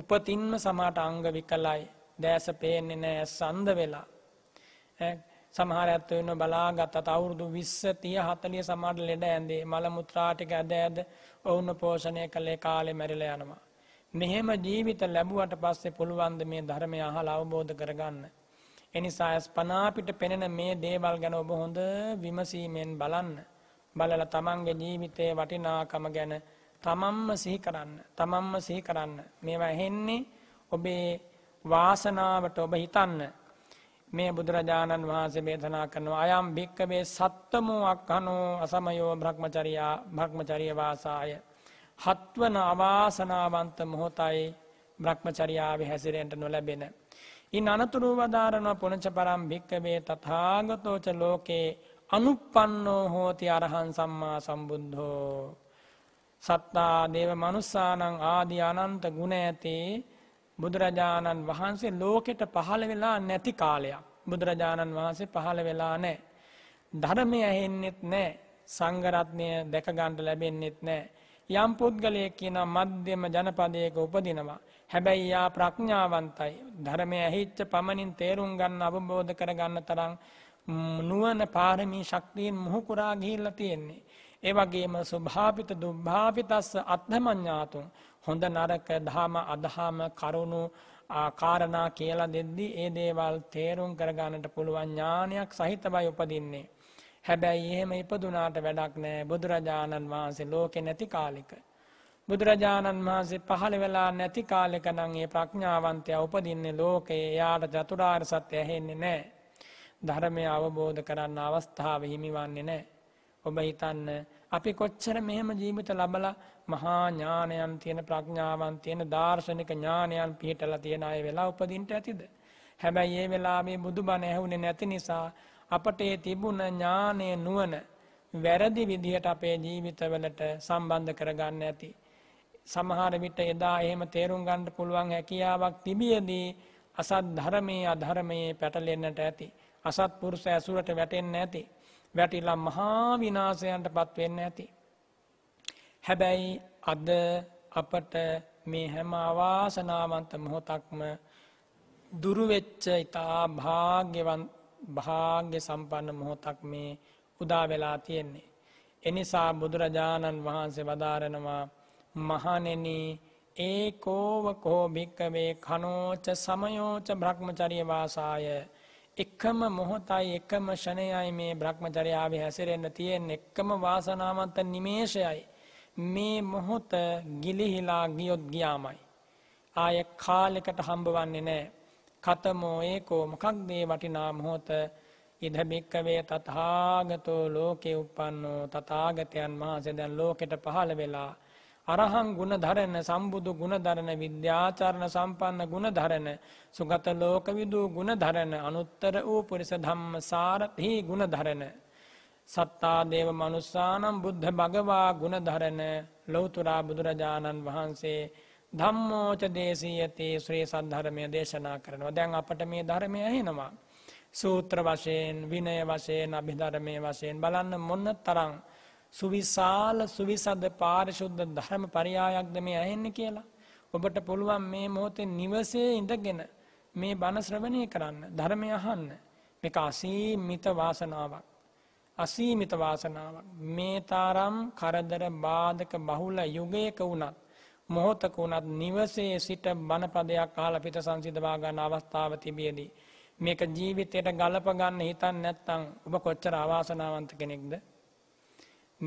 උපතින්ම සමාට අංග විකලයි දෑස පේන්නේ නෑ සන්ද වෙලා සමහර ඇත්ත වෙන බලාගත් අත අවුරුදු විස්ස තිය හතලිය සමාට ලෙඩ ඇන්දේ මළමුත්‍රාටික ඇද ඇද ඔවුන්න පෝෂණය කළේ කාලෙ මැරිල යනවා මෙහෙම ජීවිත ලැබුවට පස්සේ පුළුවන්ද මේ ධර්මය අහලා අවබෝධ කරගන්න. එනිසා ඇස් පනාපිට පෙනෙන මේ දේවල් ගැන ඔබ හොඳ විමසීමෙන් බලන්න. බලලා තමන්ගේ ජීවිතයේ වටිනාකම ගැන තමන්ම සිහි කරන්න. තමන්ම සිහි කරන්න. මේවා හෙන්නේ ඔබේ වාසනාවට ඔබ හිතන්න. මේ බුදුරජාණන් වහන්සේ බේදනා කරනවා අයම් භික්කවේ සත්තමෝ අක්හනෝ අසමයෝ භ්‍රමචරියා භ්‍රමචරිය වාසාය හත්වන අවාසනාවන්ත මොහොතයි බ්‍රහ්මචරියාව හැසිරෙන්ට නොලැබෙන. ඉන් අනතුරු වදාරණව පොනච පරම් භික්කවේ තතාගතෝච ලෝකයේ අනුපපන්නෝ හෝති අරහන් සම්මා සම්බුද්ධෝ. සත්තා දේව මනුස්සානං ආදී අනන්ත ගුණ ඇති බුදුරජාණන් වහන්සේ ලෝකෙට පහළ වෙලා නැති කාලයක්. බුදුරජාණන් වහන්සේ පහළ වෙලා නෑ. ධර්මය ඇහෙන්නෙත් නෑ සංගරත්නය දැකගණ්ඩ ලැබෙන්නෙත් නෑ. යම් පුද්ගලයෙක් කියන මධ්‍යම ජනපදයක උපදිනවා. හැබැයි යා ප්‍රඥාවන්තයි. ධර්මය ඇහිච්ච පමණින් තේරුම් ගන්න අවබෝධ කරගන්න තරම් නුවණ පාරමී ශක්තියෙන් මුහුකුරා ගිහිල්ලා තියෙන්නේ. ඒ වගේම ස්වභාවිත දුභාවිතස්ස අත්ථමඤ්ඤාතුන් හොඳ නරක ධාම අධාම කරුණු ආකාරණා කියලා දෙද්දී ඒ දේවල් තේරුම් කරගන්නට පුළුවන් ඥානයක් සහිතවයි උපදින්නේ. හැබැයි එහෙම ඉපදුනාට වැඩක් නෑ බුදුරජාණන් වහන්සේ ලෝකෙ නැති කාලෙක. බුදුරජාණන් වහන්සේ පහළ වෙලා නැති කාලෙක නං ඒ ප්‍රඥාවන්තය උපදින්නේ ලෝකයේ යාට චතුරාර් සත්‍යය හෙන්නේ නෑ. ධර්මය අවබෝධ කරන්න අවස්ථාව හිමිවන්නේ නෑ. ඔබ හිතන්න අපි කොච්චර මෙහෙම ජීවිත ලබල මහා ඥානයන් තියෙන ප්‍රඥාවන් තියෙන දර්ශනික ඥානයන් පිහිටලා තියෙන අය වෙලා උපදින්ට ඇතිද. හැබැයි ඒ වෙලා මේ බුදු බණ ඇහුනේ නැති නිසා අපට ඒ තිබුණ ඥානය නුවණ වැරදි විදිහට අපේ ජීවිතවලට සම්බන්ධ කරගන්න ඇති. සමහර විට එදා එහෙම තේරුම් ගන්න පුළුවන් හැකියාවක් තිබියදී අසත් ධර්මයේ අධර්මයේ පැටලෙන්නට ඇති. අසත්පුරුෂ ඇසුරට වැටෙන්න ඇති. වැටිලා මහා විනාශයන්ටපත් වෙන්න ඇති. හැබැයි අද අපට මේ හැම අවාසනාවන්ත මොහොතක්ම දුරු වෙච්ච ඊතා භාග්‍යවන්ත භාග්‍ය සම්පන්න මොහොතක් මේ උදා වෙලා තියෙන්නේ. එනිසා බුදුරජාණන් වහන්සේ වදාරනවා මහනෙන ඒ කෝව කෝභික්කවේ කනෝච සමයෝච බ්‍රහ්මචරිය වාසාය එකම මොහොතයි එකම ෂණයයි මේ බ්‍රහ්මචරයාව හැසිරෙන්න්න තියෙන් එක්කම වාසනාවන්ත නිමේෂයයි මේ මොහොත ගිලිහිලා ගියොත් ගියාමයි. ආය කාලෙකට හම්බවන්නේ නෑ කතමෝ ඒකෝ මොකක්දේ වටිනා මොහොත ඉද භික්කවේ තථාගතෝ ලෝකේ උප්පන්නෝ තථාගතයන් වහන්සේ දැන් ලෝකෙට පහළ වෙලා අරහං ගුණ ධරන සම්බුදු ගුණ ධරන විද්‍යාචරණ සම්පන්න ගුණ ධරන සුගත ලෝකවිදූ ගුණ ධරන අනුත්තර වූ පුරිස ධම්ම සාරහි ගුණ ධරන සත්තා දේව මනුස්සානම් බුද්ධ භගවා ගුණ ධරන ලෞතුරා බුදුරජාණන් වහන්සේ ධම්මෝච දේශීයතේ ශ්‍රේ සද්ධර්මය දේශනා කරනවා දැන් අපට මේ ධර්මය ඇහෙනවා. සූත්‍ර වශයෙන් විනය වශයෙන් අභිධර්මය වශයෙන් බලන්න මොන්න තරං සුවිශාල සුවිසද පාරිශුද්ධ ධර්ම පරියායක්ද මේ ඇහෙන්නේ කියලා. ඔබට පුළුවන් මේ මොහොතේ නිවසේ ඉඳගෙන මේ බණ ශ්‍රවණය කරන්න ධර්මය අහන්න මේක අසීමිත වාසනාවක් අසීමිත වාසනාවක් මේ තරම් කරදර බාධක බහුල යුගයක වුණත් මොහොතක වුණත් නිවසේ සිට බණපදයක් අහලා පිට සංසිඳවා ගන්න අවස්ථාව තිබියදී මේක ජීවිතයට ගලප ගන්න හිතන්නේ නැත්නම් ඔබ කොච්චර අවාසනාවන්ත කෙනෙක්ද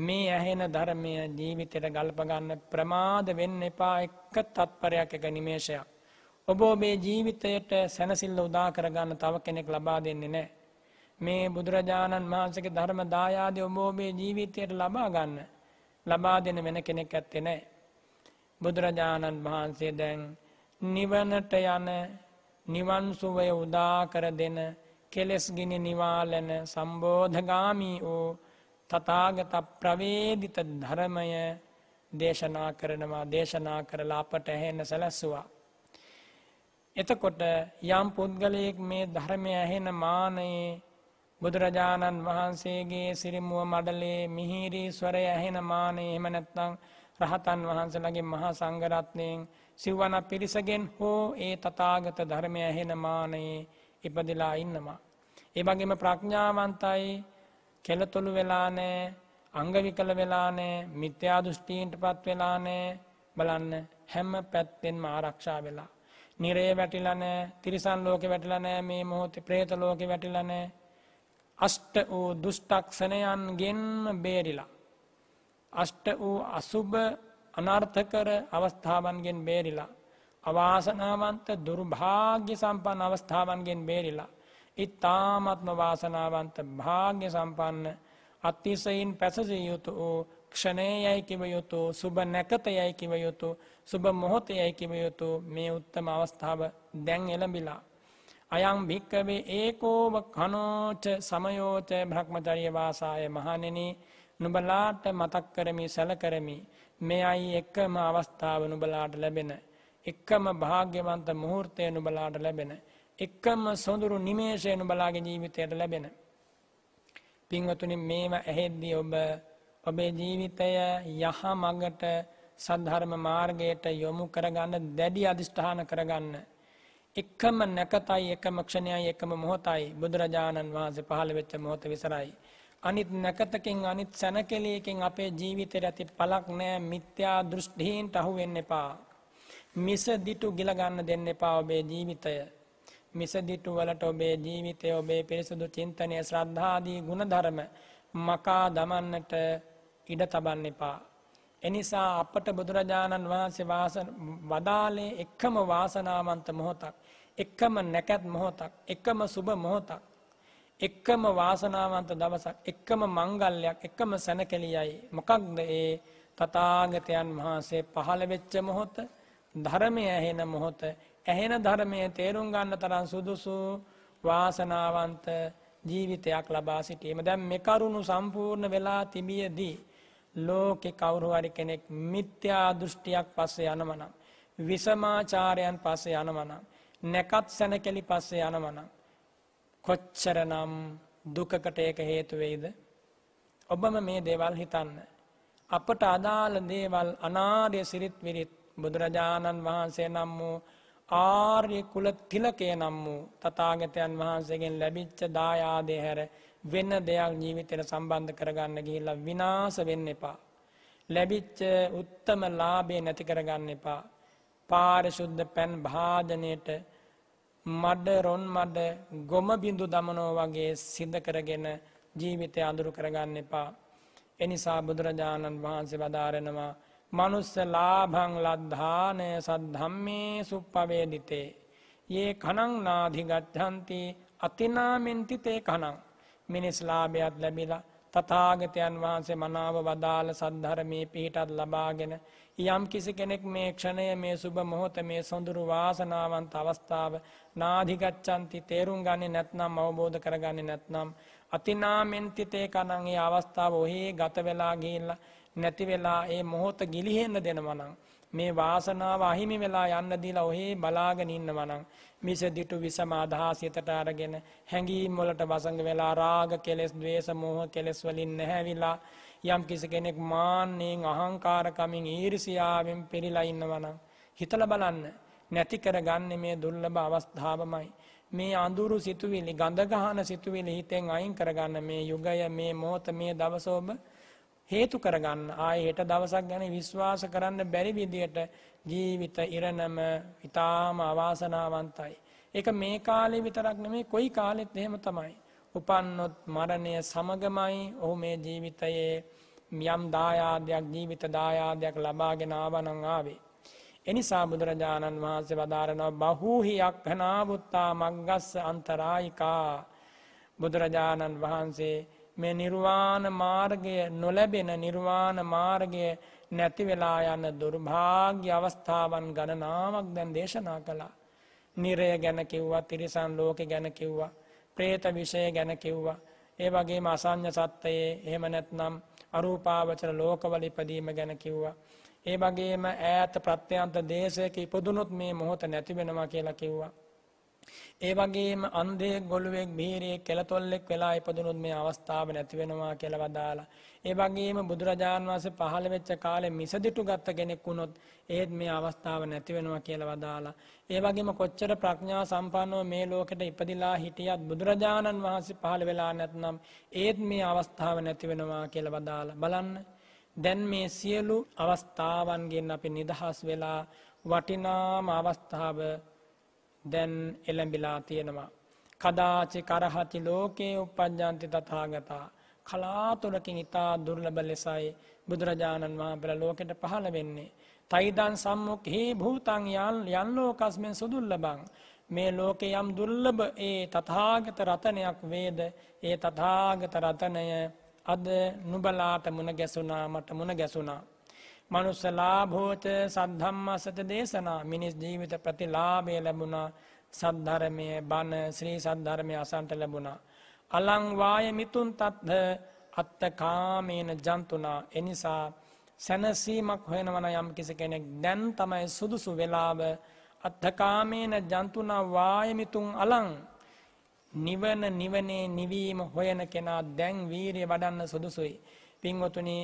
මේ ඇහෙන ධර්මය ජීවිතයට ගලප ගන්න ප්‍රමාද වෙන්න එපා එක තත්පරයක් එක නිමේෂයක් ඔබ මේ ජීවිතයට සැනසෙල්ල උදා කරගන්න තව කෙනෙක් ලබා දෙන්නේ නැහැ මේ බුදුරජාණන් වහන්සේගේ ධර්ම දායාදය ඔබ මේ ජීවිතයට ලබා ගන්න ලබා දෙන වෙන කෙනෙක් ඇත්තේ නැහැ බුදුරජාණන් වහන්සේ දැන් නිවනට යන නිවන්සුවය උදාකර දෙන කෙලෙස් ගිනි නිවාලන සම්බෝධගාමී වූ තතාගත ප්‍රවේදිත ධරමය දේශනා කරනවා දේශනා කරලා අපට ඇහෙන්න සැලැස්සුවා. එතකොට යම් පුද්ගලයෙක් මේ ධර්මය ඇහෙන මානයේ බුදුරජාණන් වහන්සේගේ සිරිමුව මඩලේ මිහිරී ස්වරය ඇහෙන මානයේ එහෙම නැත්නම් රහතන් වහන්සලගේ මහා සංගරත්නයෙන් සිව්වන පිරිසගෙන් හෝ ඒ තතාගත ධර්මය ඇහෙන මානයේ ඉපදිලා ඉන්නවා. ඒබගේම ප්‍රඥාවන්තයි කෙලතුළු වෙලානෑ අංගවිකල වෙලානෑ මිත්‍යාදුෘෂ්ටීන්ට පත් වෙලානෑ බලන්න හැම පැත්තෙන්ම ආරක්ෂා වෙලා. නිරේ වැටිලනෑ තිරිසන් ලෝක වැටිලනෑ මේ මොහොත ප්‍රේත ලෝක වැටිලනෑ අෂ්ට වූ දුෂ්ටක්ෂණයන්ගෙන්ම බේරිලා. අෂ්ට වූ අසුභ අනර්ථකර අවස්ථාවන්ගෙන් බේරිලා. අවාසනාවන්ත දුර්භාග්‍ය සම්පන්න අවස්ථාවන්ගෙන් බේරිලා. ඉතාමත්ම වාසනාවන්ත භාග්‍ය සම්පන්න අතිසයින් පැසසිය යුතු වූ ක්ෂණයයි කිව යුතු සුබ නැකතයයි කිව යුතු සුබ මොහොතයයි කිව යුතු මේ උත්තම අවස්ථාව දැන් එළඹිලා. අයං භික්කවේ ඒකෝව කනෝච සමයෝච භ්‍රහ්මචරිය වාසාය මහණෙනි නුබලාට මතක් කරමි සැලකරමි මේ අයි එක්කම අවස්ථාව නුබලාට ලැබෙන එක්කම භාග්‍යවන්ත මුහූර්තය නුබලාට ලැබෙන එක්කම සොඳුරු නිමේෂය නුබලාගේ ජීවිතයට ලැබෙන පින්වතුනි මේව ඇහෙද්දී ඔබ ඔබේ ජීවිතය යහ මඟට සද්ධර්ම මාර්ගයට යොමු කරගන්න දැඩි අධිෂ්ඨාන කරගන්න එකම නැකතයි එකම ක්ෂණයයි එකම මොහොතයි බුදුරජාණන් වහන්සේ පහළ වෙච්ච මොහොත විසරයි අනිත් නැකතකින් අනිත් සැනකෙලියකින් අපේ ජීවිතයට ඇති පලක් නෑ මිත්‍යා දෘෂ්ටීන්ට අහු වෙන්න එපා. මිස දිටු ගිලගන්න දෙන්න එපා ඔබේ ජීවිතය. මිස දිටු වලට ඔබේ ජීවිතය ඔබේ පිරිසුදු චින්තනය ශ්‍රද්ධාදී ගුණධර්ම මකා දමන්නට ඉඩ තබන්න එපා. එනිසා අපට බුදුරජාණන් වහන්සේ වදාලේ එක්කම වාසනාවන්ත මොහොතක් එක්කම නැකැත් මොහොතක් එක්කම සුබ මොහොතක් එක්කම වාසනාවන්ත දවසක් එක්කම මංගල්ලයක් එක්කම සැනකෙලියයි මොකක්ද ඒ තතාගතයන් වහන්සේ පහළවෙච්ච මොහොත ධරමය ඇහෙන මොහොත ඇහෙන ධර්මය තේරුම් ගන්න තරන් සුදුසු වාසනාවන්ත ජීවිතයක් ලබා සිටීම දැම් මෙකරුණු සම්පූර්ණ වෙලා තිබියදී ලෝකෙ කවුරුහරි කෙනෙක් මිත්‍යා දෘෂ්ටියක් පස්සේ යනමනම්. විසමාචාරයන් පස්සේ යනමනම්. නැකත් සැනකෙලි පස්සේ යනමනම්. කොච්චරනම් දුකකට ඒක හේතු වෙයිද? ඔබම මේ දේවල් හිතන්න. අපට අදාළ දේවල් අනාර්ය සිරිත් විරිත් බුදුරජාණන් වහන්සේ නම් වූ ආර්ය කුල තිලකය නම් වූ තථාගතයන් වහන්සේගෙන් ලැබිච්ච දායාදේ හැර වෙන දෙයක් ජීවිතයට සම්බන්ධ කරගන්න ගිහිල්ලා විනාශ වෙන්න එපා. ලැබිච්ච උත්තම ලාභේ නැති කරගන්න එපා. පාරිශුද්ධ පෑන් භාජනයේට මඩ රොන් මඩ ගොම බිඳු දමනෝ වගේ සිද්ධ කරගෙන ජීවිතය අඳුරු කරගන්න එපා. එනිසා බුදුරජාණන් වහන්සේ වදාරෙනවා මනුස්ස ලාභං ලද්ධානය සද්ධම්මේ සුප්පවේදිතේ. ඒ කනං නාධිගච්ඡන්ති අතිනාමෙන්තිතේ කනං. මිනිස් ලාභයක් ලැබිලා තතාගතයන් වහන්සේ මනාව වදාළ සද්ධරමී පිහිටත් ලබාගෙන යම් කිසි කෙනෙක් මේ ක්ෂණය මේ සුබ මොහොත මේ සොඳුරු වාසනාවන්ත අවස්ථාව නාධිගච්ඡන්ති තේරුම් ගන්නේ නැත්නම් අවබෝධ කරගන්නේ නැත්නම් අතිනාමෙන්ති තේ කණන් ඒ අවස්ථාව ඔහේ ගත වෙලා ගිහිල්ලා නැති වෙලා ඒ මොහොත ගිලිහෙන්න දෙනවා නම් මේ වාසනාව අහිමි වෙලා යන්න දීලා ඔහේ බලාගෙන ඉන්නවා නම් මිස දිටු විසම අදහසිතට අරගෙන හැඟීම් වලට වසඟ වෙලා රාග කෙලෙස් ద్వේස මෝහ කෙලෙස් වලින් නැහැවිලා යම් කිසි කෙනෙක් මාන්‍යයෙන් අහංකාරකමින් ඊරිසියාවෙන් පෙරිලා ඉන්නවනම් හිතල බලන්න නැති කරගන්නේ මේ දුර්ලභ අවස්ථාවමයි මේ අඳුරු සිතුවිලි ගඳගහන සිතුවිලි හිතෙන් අයින් කරගන්න මේ යුගය මේ මොහොත මේ දවස ඔබ හේතු කරගන්න ආයෙට දවසක් ගැන විශ්වාස කරන්න බැරි විදියට ජීවිත ඉරණම ඊටාම අවාසනාවන්තයි ඒක මේ කාලේ විතරක් නෙමෙයි කොයි කාලෙත් එහෙම තමයි උපන්නොත් මරණය සමගමයි ඔහු මේ ජීවිතයේ මියම් දායාදයක් ජීවිත දායාදයක් ලබාගෙන ආවනං ආවේ. එනිසා බුදුරජාණන් වහන්සේ වදාරනව බහූහි අක්හනාවුත්තා මංගස්ස අන්තරායිකා බුදුරජාණන් වහන්සේ මේ නිර්වාණ මාර්ගය නොලැබෙන නිර්වාණ මාර්ගය නැති වෙලා යන දුර්භාග්‍ය අවස්ථාවන් ගණනාවක් දැන් දේශනා කළා. නිරය ගැන කිව්වා තිරිසන් ලෝකෙ ගැන කිව්වා ප්‍රේත විෂය ගැන කිව්වා. ඒ වගේ අසං්‍ය සත්තයේ එහෙම නැත්නම් අරූපාවචර ලෝකවල ඉපදීම ගැන කිව්වා. ඒ වගේම ඈත ප්‍රත්‍යන්ත දේශයක ඉපදුනොත් මේ මොහොත නැතිවෙනවා කියලා කිව්වා. ඒ වගේම අන්ධයෙක් ගොළුවෙක් බීරයෙක් කෙලතොල්ලෙක් වෙලා ඉපදුනොත් මේ අවස්ථාව නැති වෙනවා කියලා වදාලා. ඒ වගේම බුදුරජාන් වහන්සේ පහළ වෙච්ච කාලේ මිසදිටු ගත්ත කෙනෙක් වුණොත් ඒත් මේ අවස්ථාව නැති වෙනවා කියලා වදාලා. ඒ වගේම කොච්චර ප්‍රඥා සම්පන්නව මේ ලෝකෙට ඉපදිලා හිටියත් බුදුරජාණන් වහන්සේ පහළ වෙලා නැත්නම් ඒත් මේ අවස්ථාව නැති වෙනවා කියලා වදාලා. බලන්න දැන් මේ සියලු අවස්ථාවන්ගෙන් අපි නිදහස් වෙලා වටිනාම අවස්ථාව දැන් එළඹිලා තියෙනවා. කදාචි කරහති ලෝකයේ උපද්ජාන්ති තතාගතා. කලාතුරකින් ඉතා දුර්ලබ ලෙසයි බුදුරජාණන් වහා පෙළ ලෝකෙට පහළ වෙන්නේ. තයිදන් සම්මුක් හි භූතන් යල් යල්ලෝ කස්මෙන් සුදුල්ලබං. මේ ලෝකෙ යම් දුර්ලභ ඒ තතාගත රතනයක් වේද ඒ තතාගත රතනය අද නුබලාට මුණ ගැසුනා මට මුණ ගැසුනා. මනුස්සලාභෝත සද්ධම්මසත දේශනා මිනිස් ජීවිත ප්‍රතිලාභය ලැබුණා සද්ධර්මය බණ ශ්‍රී සද්ධර්මය අසන්ට ලැබුණා. අලංවාය මිතුන් තත්හ අත්තකාමීන ජන්තුනා එනිසා සැනසීමක් හොයෙනවන යම් කිසි කෙනෙක් දැන් තමයි සුදුසු වෙලාව අත්ථකාමීන ජන්තුනා වායමිතුන් අලං නිවන නිවනේ නිවීම හොයන කෙනා දැන් වීරිය වඩන්න සුදුසුයි. පින්වතුනි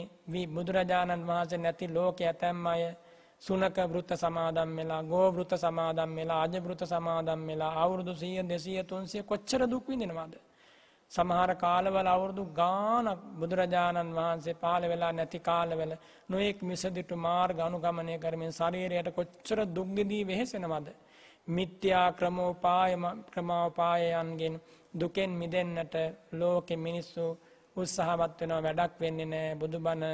බුදුරජාණන් වහන්සේ නැති ලෝකෙ ඇතැම් අය සුනක වෘත්ත සමාදම් වෙලා ගෝවෘත සමාදම් වෙලා අජවෘත සමාදම් වෙලා අවුරුදු සීය දෙසීය තුන්සිය කොච්චර දුක්විඳෙනවාද. සමහර කාලවල අවුරුදු ගානක් බුදුරජාණන් වහන්සේ පාල වෙලා නැති කාලවල නොයෙක් මිසදිටු මාර්ග අනුගමනය කරමින් ශරීරයට කොච්චර දුක්ගදී වෙහෙසෙනවද. මිත්‍යා ක්‍රමෝපාය ක්‍රමෝපායයන්ගෙන් දුකෙන් මිදෙන්නට ලෝකෙ මිනිස්සු උත්සාහවත් වෙනවා වැඩක් වෙන්නේ නැහැ බුදුබණ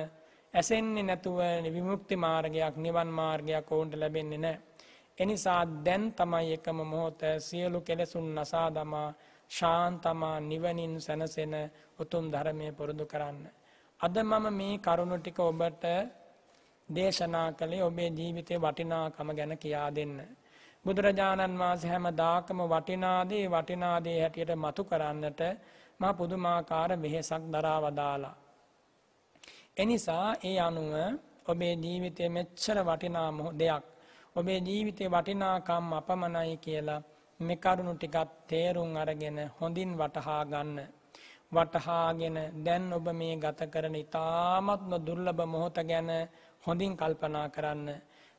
ඇසෙන්නේ නැතුව විමුක්ති මාර්ගයක් නිවන් මාර්ගයක් ඕන්ට ලැබෙන්නේ නැහැ. එනිසා දැන් තමයි එකම මොහොත සියලු කෙලෙසුන් නසා දමා ශාන්තමා නිවනින් සැනසෙන උතුම් ධර්මයේ පුරුදු කරන්න. අද මම මේ කරුණු ටික ඔබට දේශනා කළේ ඔබේ ජීවිතේ වටිනාකම ගැන කියා දෙන්න. බුදුරජාණන් වහන්සේ හැමදාකම වටිනාදී වටිනාදී හැටියට මතු කරන්නට මා පුදුමාකාර වෙහෙසක් දරා වදාලා. එනිසා ඒ අනුව ඔබේ ජීවිතය මෙච්චර වටිනා දෙයක් ඔබේ ජීවිතේ වටිනාකම් අපමණයි කියලා මේ කරුණු ටිකක් තේරුම් අරගෙන හොඳින් වටහා ගන්න. වටහාගෙන දැන් ඔබ මේ ගත කරන ඉතාමත්ම දුර්ලභ මොහොත ගැන හොඳින් කල්පනා කරන්න.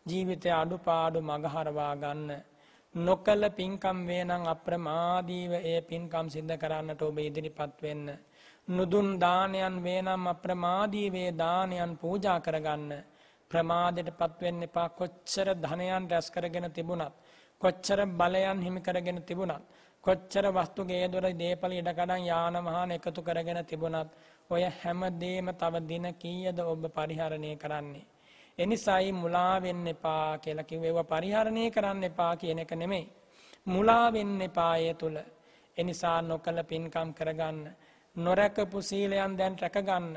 ජීවිතය අඩුපාඩු මගහරවා ගන්න. නොකල පින්කම් වේනම් අප්‍රමාදීව ඒ පින්කම් සිද්ධ කරන්නට ඔබ ඉදිරිපත් වෙන්න. නුදුන් දානයන් වේනම් අප්‍රමාදීවේ දානයන් පූජා කරගන්න. ප්‍රමාදයට පත්වෙන්න එපා කොච්චර ධනයන් රැස් කරගෙන තිබුණත්. කොච්චර බලයන් හිමි කරගෙන තිබුණත්. කොච්චර වස්තුගේ දොර දේපල ඉඩකඩන් යානමහාන එකතු කරගෙන තිබුණත් ඔය හැමදේම තව දින කීයද ඔබ පරිහරණය කරන්නේ. එනිසායි මුලා වෙන්න එපා කියලා කිව්වේ ඒවා පරිහරණය කරන්න එපා කියන එක නෙමෙයි. මුලා වෙන්න එපා ඒ තුල. එනිසා නොකල පින්කම් කරගන්න. නොරැකපු සීලයන් දැන් රැකගන්න.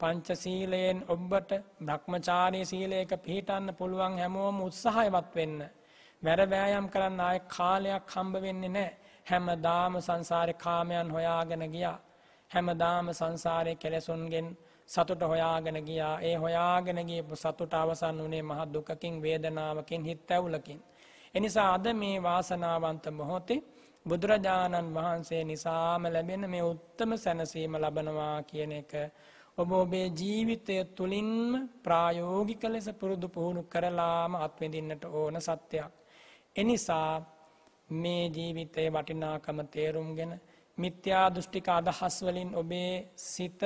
පංච සීලයෙන් ඔබට භ්‍රමචාරී සීලයක පිළිටන්න පුළුවන් හැමෝම උත්සාහයවත් වෙන්න. වැරවැයම් කරන්න ආයේ කාලයක් හම්බ වෙන්නේ නැහැ. හැමදාම සංසාරේ කාමයන් හොයාගෙන ගියා. හැමදාම සංසාරේ කෙලෙසුන්ගෙන් සතුට හොයාගෙන ගියා ඒ හොයාගෙන ගියපු සතුට අවසන් වුණේ මහ දුකකින් වේදනාවකින් හිත් ඇවුලකින් එනිසා අද මේ වාසනාවන්ත මොහොතේ බුදුරජාණන් වහන්සේ නිසාම ලැබෙන මේ උත්තම සැනසීම ලබනවා කියන එක ඔබ ඔබේ ජීවිතය තුළින්ම ප්‍රායෝගික ලෙස පුරුදු පුහුණු කරලාම අත්විඳින්නට ඕන සත්‍යයක්. එනිසා මේ ජීවිතයේ වටිනාකම තේරුම්ගෙන මිත්‍යා දෘෂ්ටික අදහස් වලින් ඔබේ සිත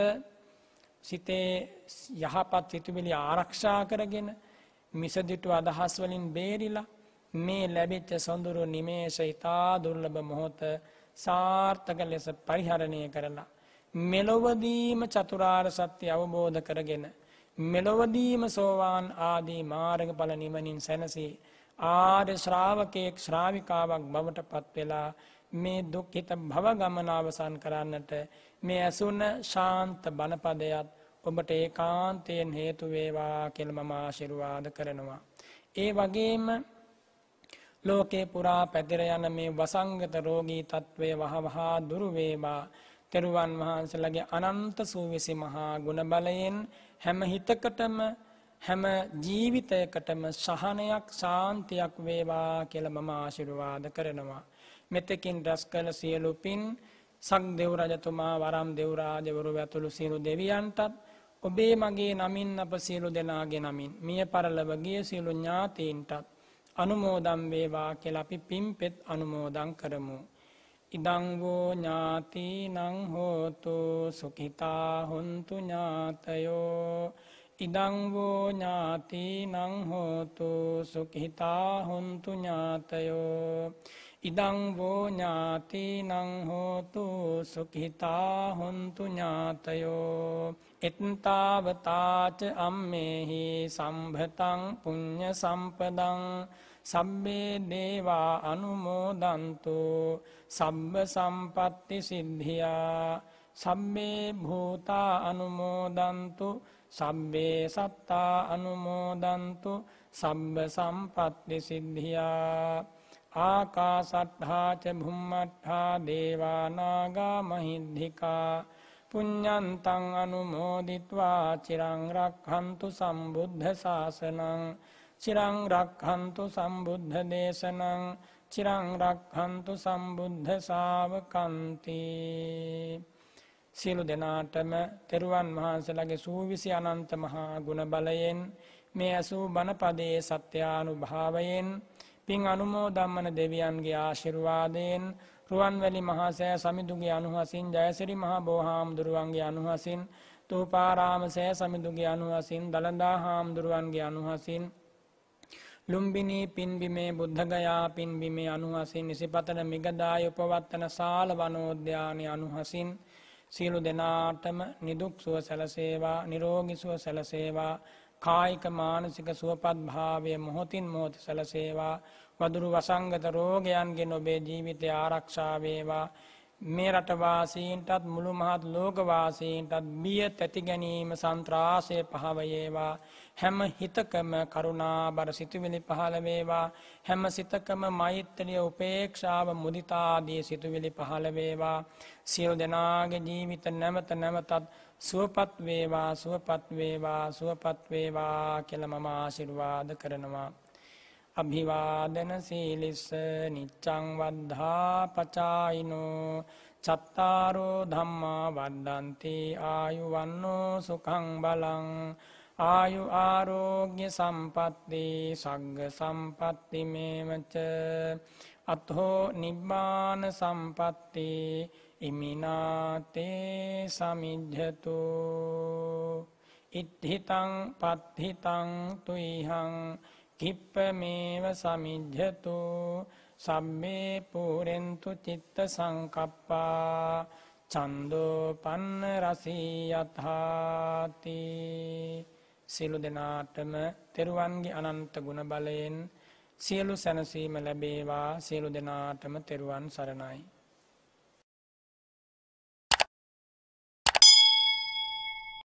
සිතේ යහපත් සිතුවිලි ආරක්ෂා කරගෙන මිසදිටු අදහස් වලින් බේරිලා මේ ලැබිච්ච සොඳුරු නිමේෂ ඉතා දුර්ලභ මොහොත සාර්ථක ලෙස පරිහරණය කරලා මෙලොවදීම චතුරාර් සත්‍යය අවබෝධ කරගෙන මෙලොවදීම සෝවාන් ආදී මාර්ගඵල නිවනින් සැනසී ආර්ය ශ්‍රාවකයෙක් ශ්‍රාවිකාවක් බවට පත්වෙලා මේ දුක්හිත භව ගමන අවසන් කරන්නට මේ ඇසුන ශාන්ත බණපදයත් ඔබට ඒ කාන්තයෙන් හේතුවේවා කෙල් මම ආශිරුවාද කරනවා. ඒ වගේම ලෝකේ පුරා පැතිර යන මේ වසංගත රෝගී තත්ත්වය වහවහා දුරුවේවා තෙරුවන් වහන්සලගේ අනන්ත සූවිසි මහා ගුණබලයෙන් හැම හිතකටම හැම ජීවිතයකටම සහනයක් ශාන්තියක් වේවා කියල මම ආශිරුවාද කරනවා. මෙතෙකින් රැස් කළ සියලු පින් සක් දෙව් රජතුමා වරම් දෙවරාජවරු ඇතුළු සියලු දෙවියන්ටත් ඔබේ මගේ නමින් අප සියලු දෙනාගේ නමින් මිය පරලව ගිය සියලු ඥාතීන්ටත් අනුමෝදම් වේවා කියලා අපි පින්පෙත් අනුමෝදන් කරමු. ඉදං වූ ඥාතිනං හෝතු සුඛිතා හොන්තු ඥාතයෝ ඉදං වූ ඥාතිනං හෝතු සුඛිතා හොන්තු ඥාතයෝ ඉඩංවෝ ඥාතිනං හෝතු සුකිහිතා හොන්තු ඥාතයෝ එත්තාවතාච අම්මෙහි සම්භතං පුං්ඥ සම්පදං සම්බේ දේවා අනුමෝදන්තු සම්බ සම්පත්ති සිද්ධියා සම්බේ භූතා අනුමෝදන්තු සම්බේ සත්තා අනුමෝදන්තු සම්බ සම්පත්ති සිද්ධියා ආකාසට්හාච බුම්මට්හා දේවානාගා මහිද්ධිකා පුඤ්ඤන්තං අනුමෝදිත්වා චිරං රක්ඛන්තු සම්බුද්ධ ශාසනං චිරං රක්ඛන්තු සම්බුද්ධ දේශනං චිරං රක්ඛන්තු සම්බුද්ධ ශාවකන්ති සියලු දෙනාටම තෙරුවන් වහන්සේලාගේ සූවිසි අනන්ත මහා ගුණ බලයෙන් මේ අසූ බණපදයේ සත්‍යානුභාවයෙන් පින් අනුමෝ දම්මන දෙවියන්ගේ ආශිර්වාදයෙන් රුවන්වැලි මහාසෑ සමිඳුගේ අනුහසින් ජයසිරි මහා බෝහාමුදුරුවන්ගේ අනුහසින් තූපාරාමසෑ සමිඳුගේ අනුහසින් දළදා හාමුදුරුවන්ගේ අනුහසින් ලුම්බිනී පින්බිමේ බුද්ධගයා පින්බිමේ අනුහසින් නිසිපතන මිගදාය උපවත්තන සාල වනෝද්‍යානය අනුහසින් සියලු දෙනාටම නිදුක් සුව සැලසේවා නිරෝගිසුව සැලසේවා කායික මානසික සුවපත් භාවය මොහොතින් මෝත සැලසේවා වදුරු වසංගත රෝගයන්ගේ නොබේ ජීවිතය ආරක්ෂාවේවා මේ රටවාසීන්ටත් මුළු මහත් ලෝකවාසීන්ටත් බිය තැති ගැනීම සන්ත්‍රාසය පහවයේවා හැම හිතකම කරුණා බර සිතුවිලි පහළවේවා හැම සිතකම මෛත්‍රිය උපේක්ෂාව මුදිතාදී සිතුවිලි පහළවේවා සියල් දෙනාගේ ජීවිත නැමත නැමතත් සුවපත් වේවා සුවපත් වේවා සුවපත් වේවා කියලා මම ආශිර්වාද කරනවා අභිවාදන සීලිස්ස නිච්චං වද්ධා පචායිනෝ චත්තාරෝ ධම්මා වඩ්ඩන්ති ආයු වන්නෝ සුකං බලං ආයු ආරෝග්‍ය සම්පත්ති සග්ග සම්පත්ති මේමච අත්හෝ නිබ්බාන සම්පත්ති ඉමිනාතේ සමිජ්ජතු ඉත්හිතං පත්හිතං තුයිහං කිප්පමේව සමිජ්ජතු සම්මේ පුරෙන්තු චිත්ත සංකප්පා චන්දෝපන්න රසී යථාති සියලු දෙනාටම තෙරුවන්ගේ අනන්ත ගුණ බලයෙන් සියලු සැනසීම ලැබේවා සියලු දෙනාටම තෙරුවන් සරණයි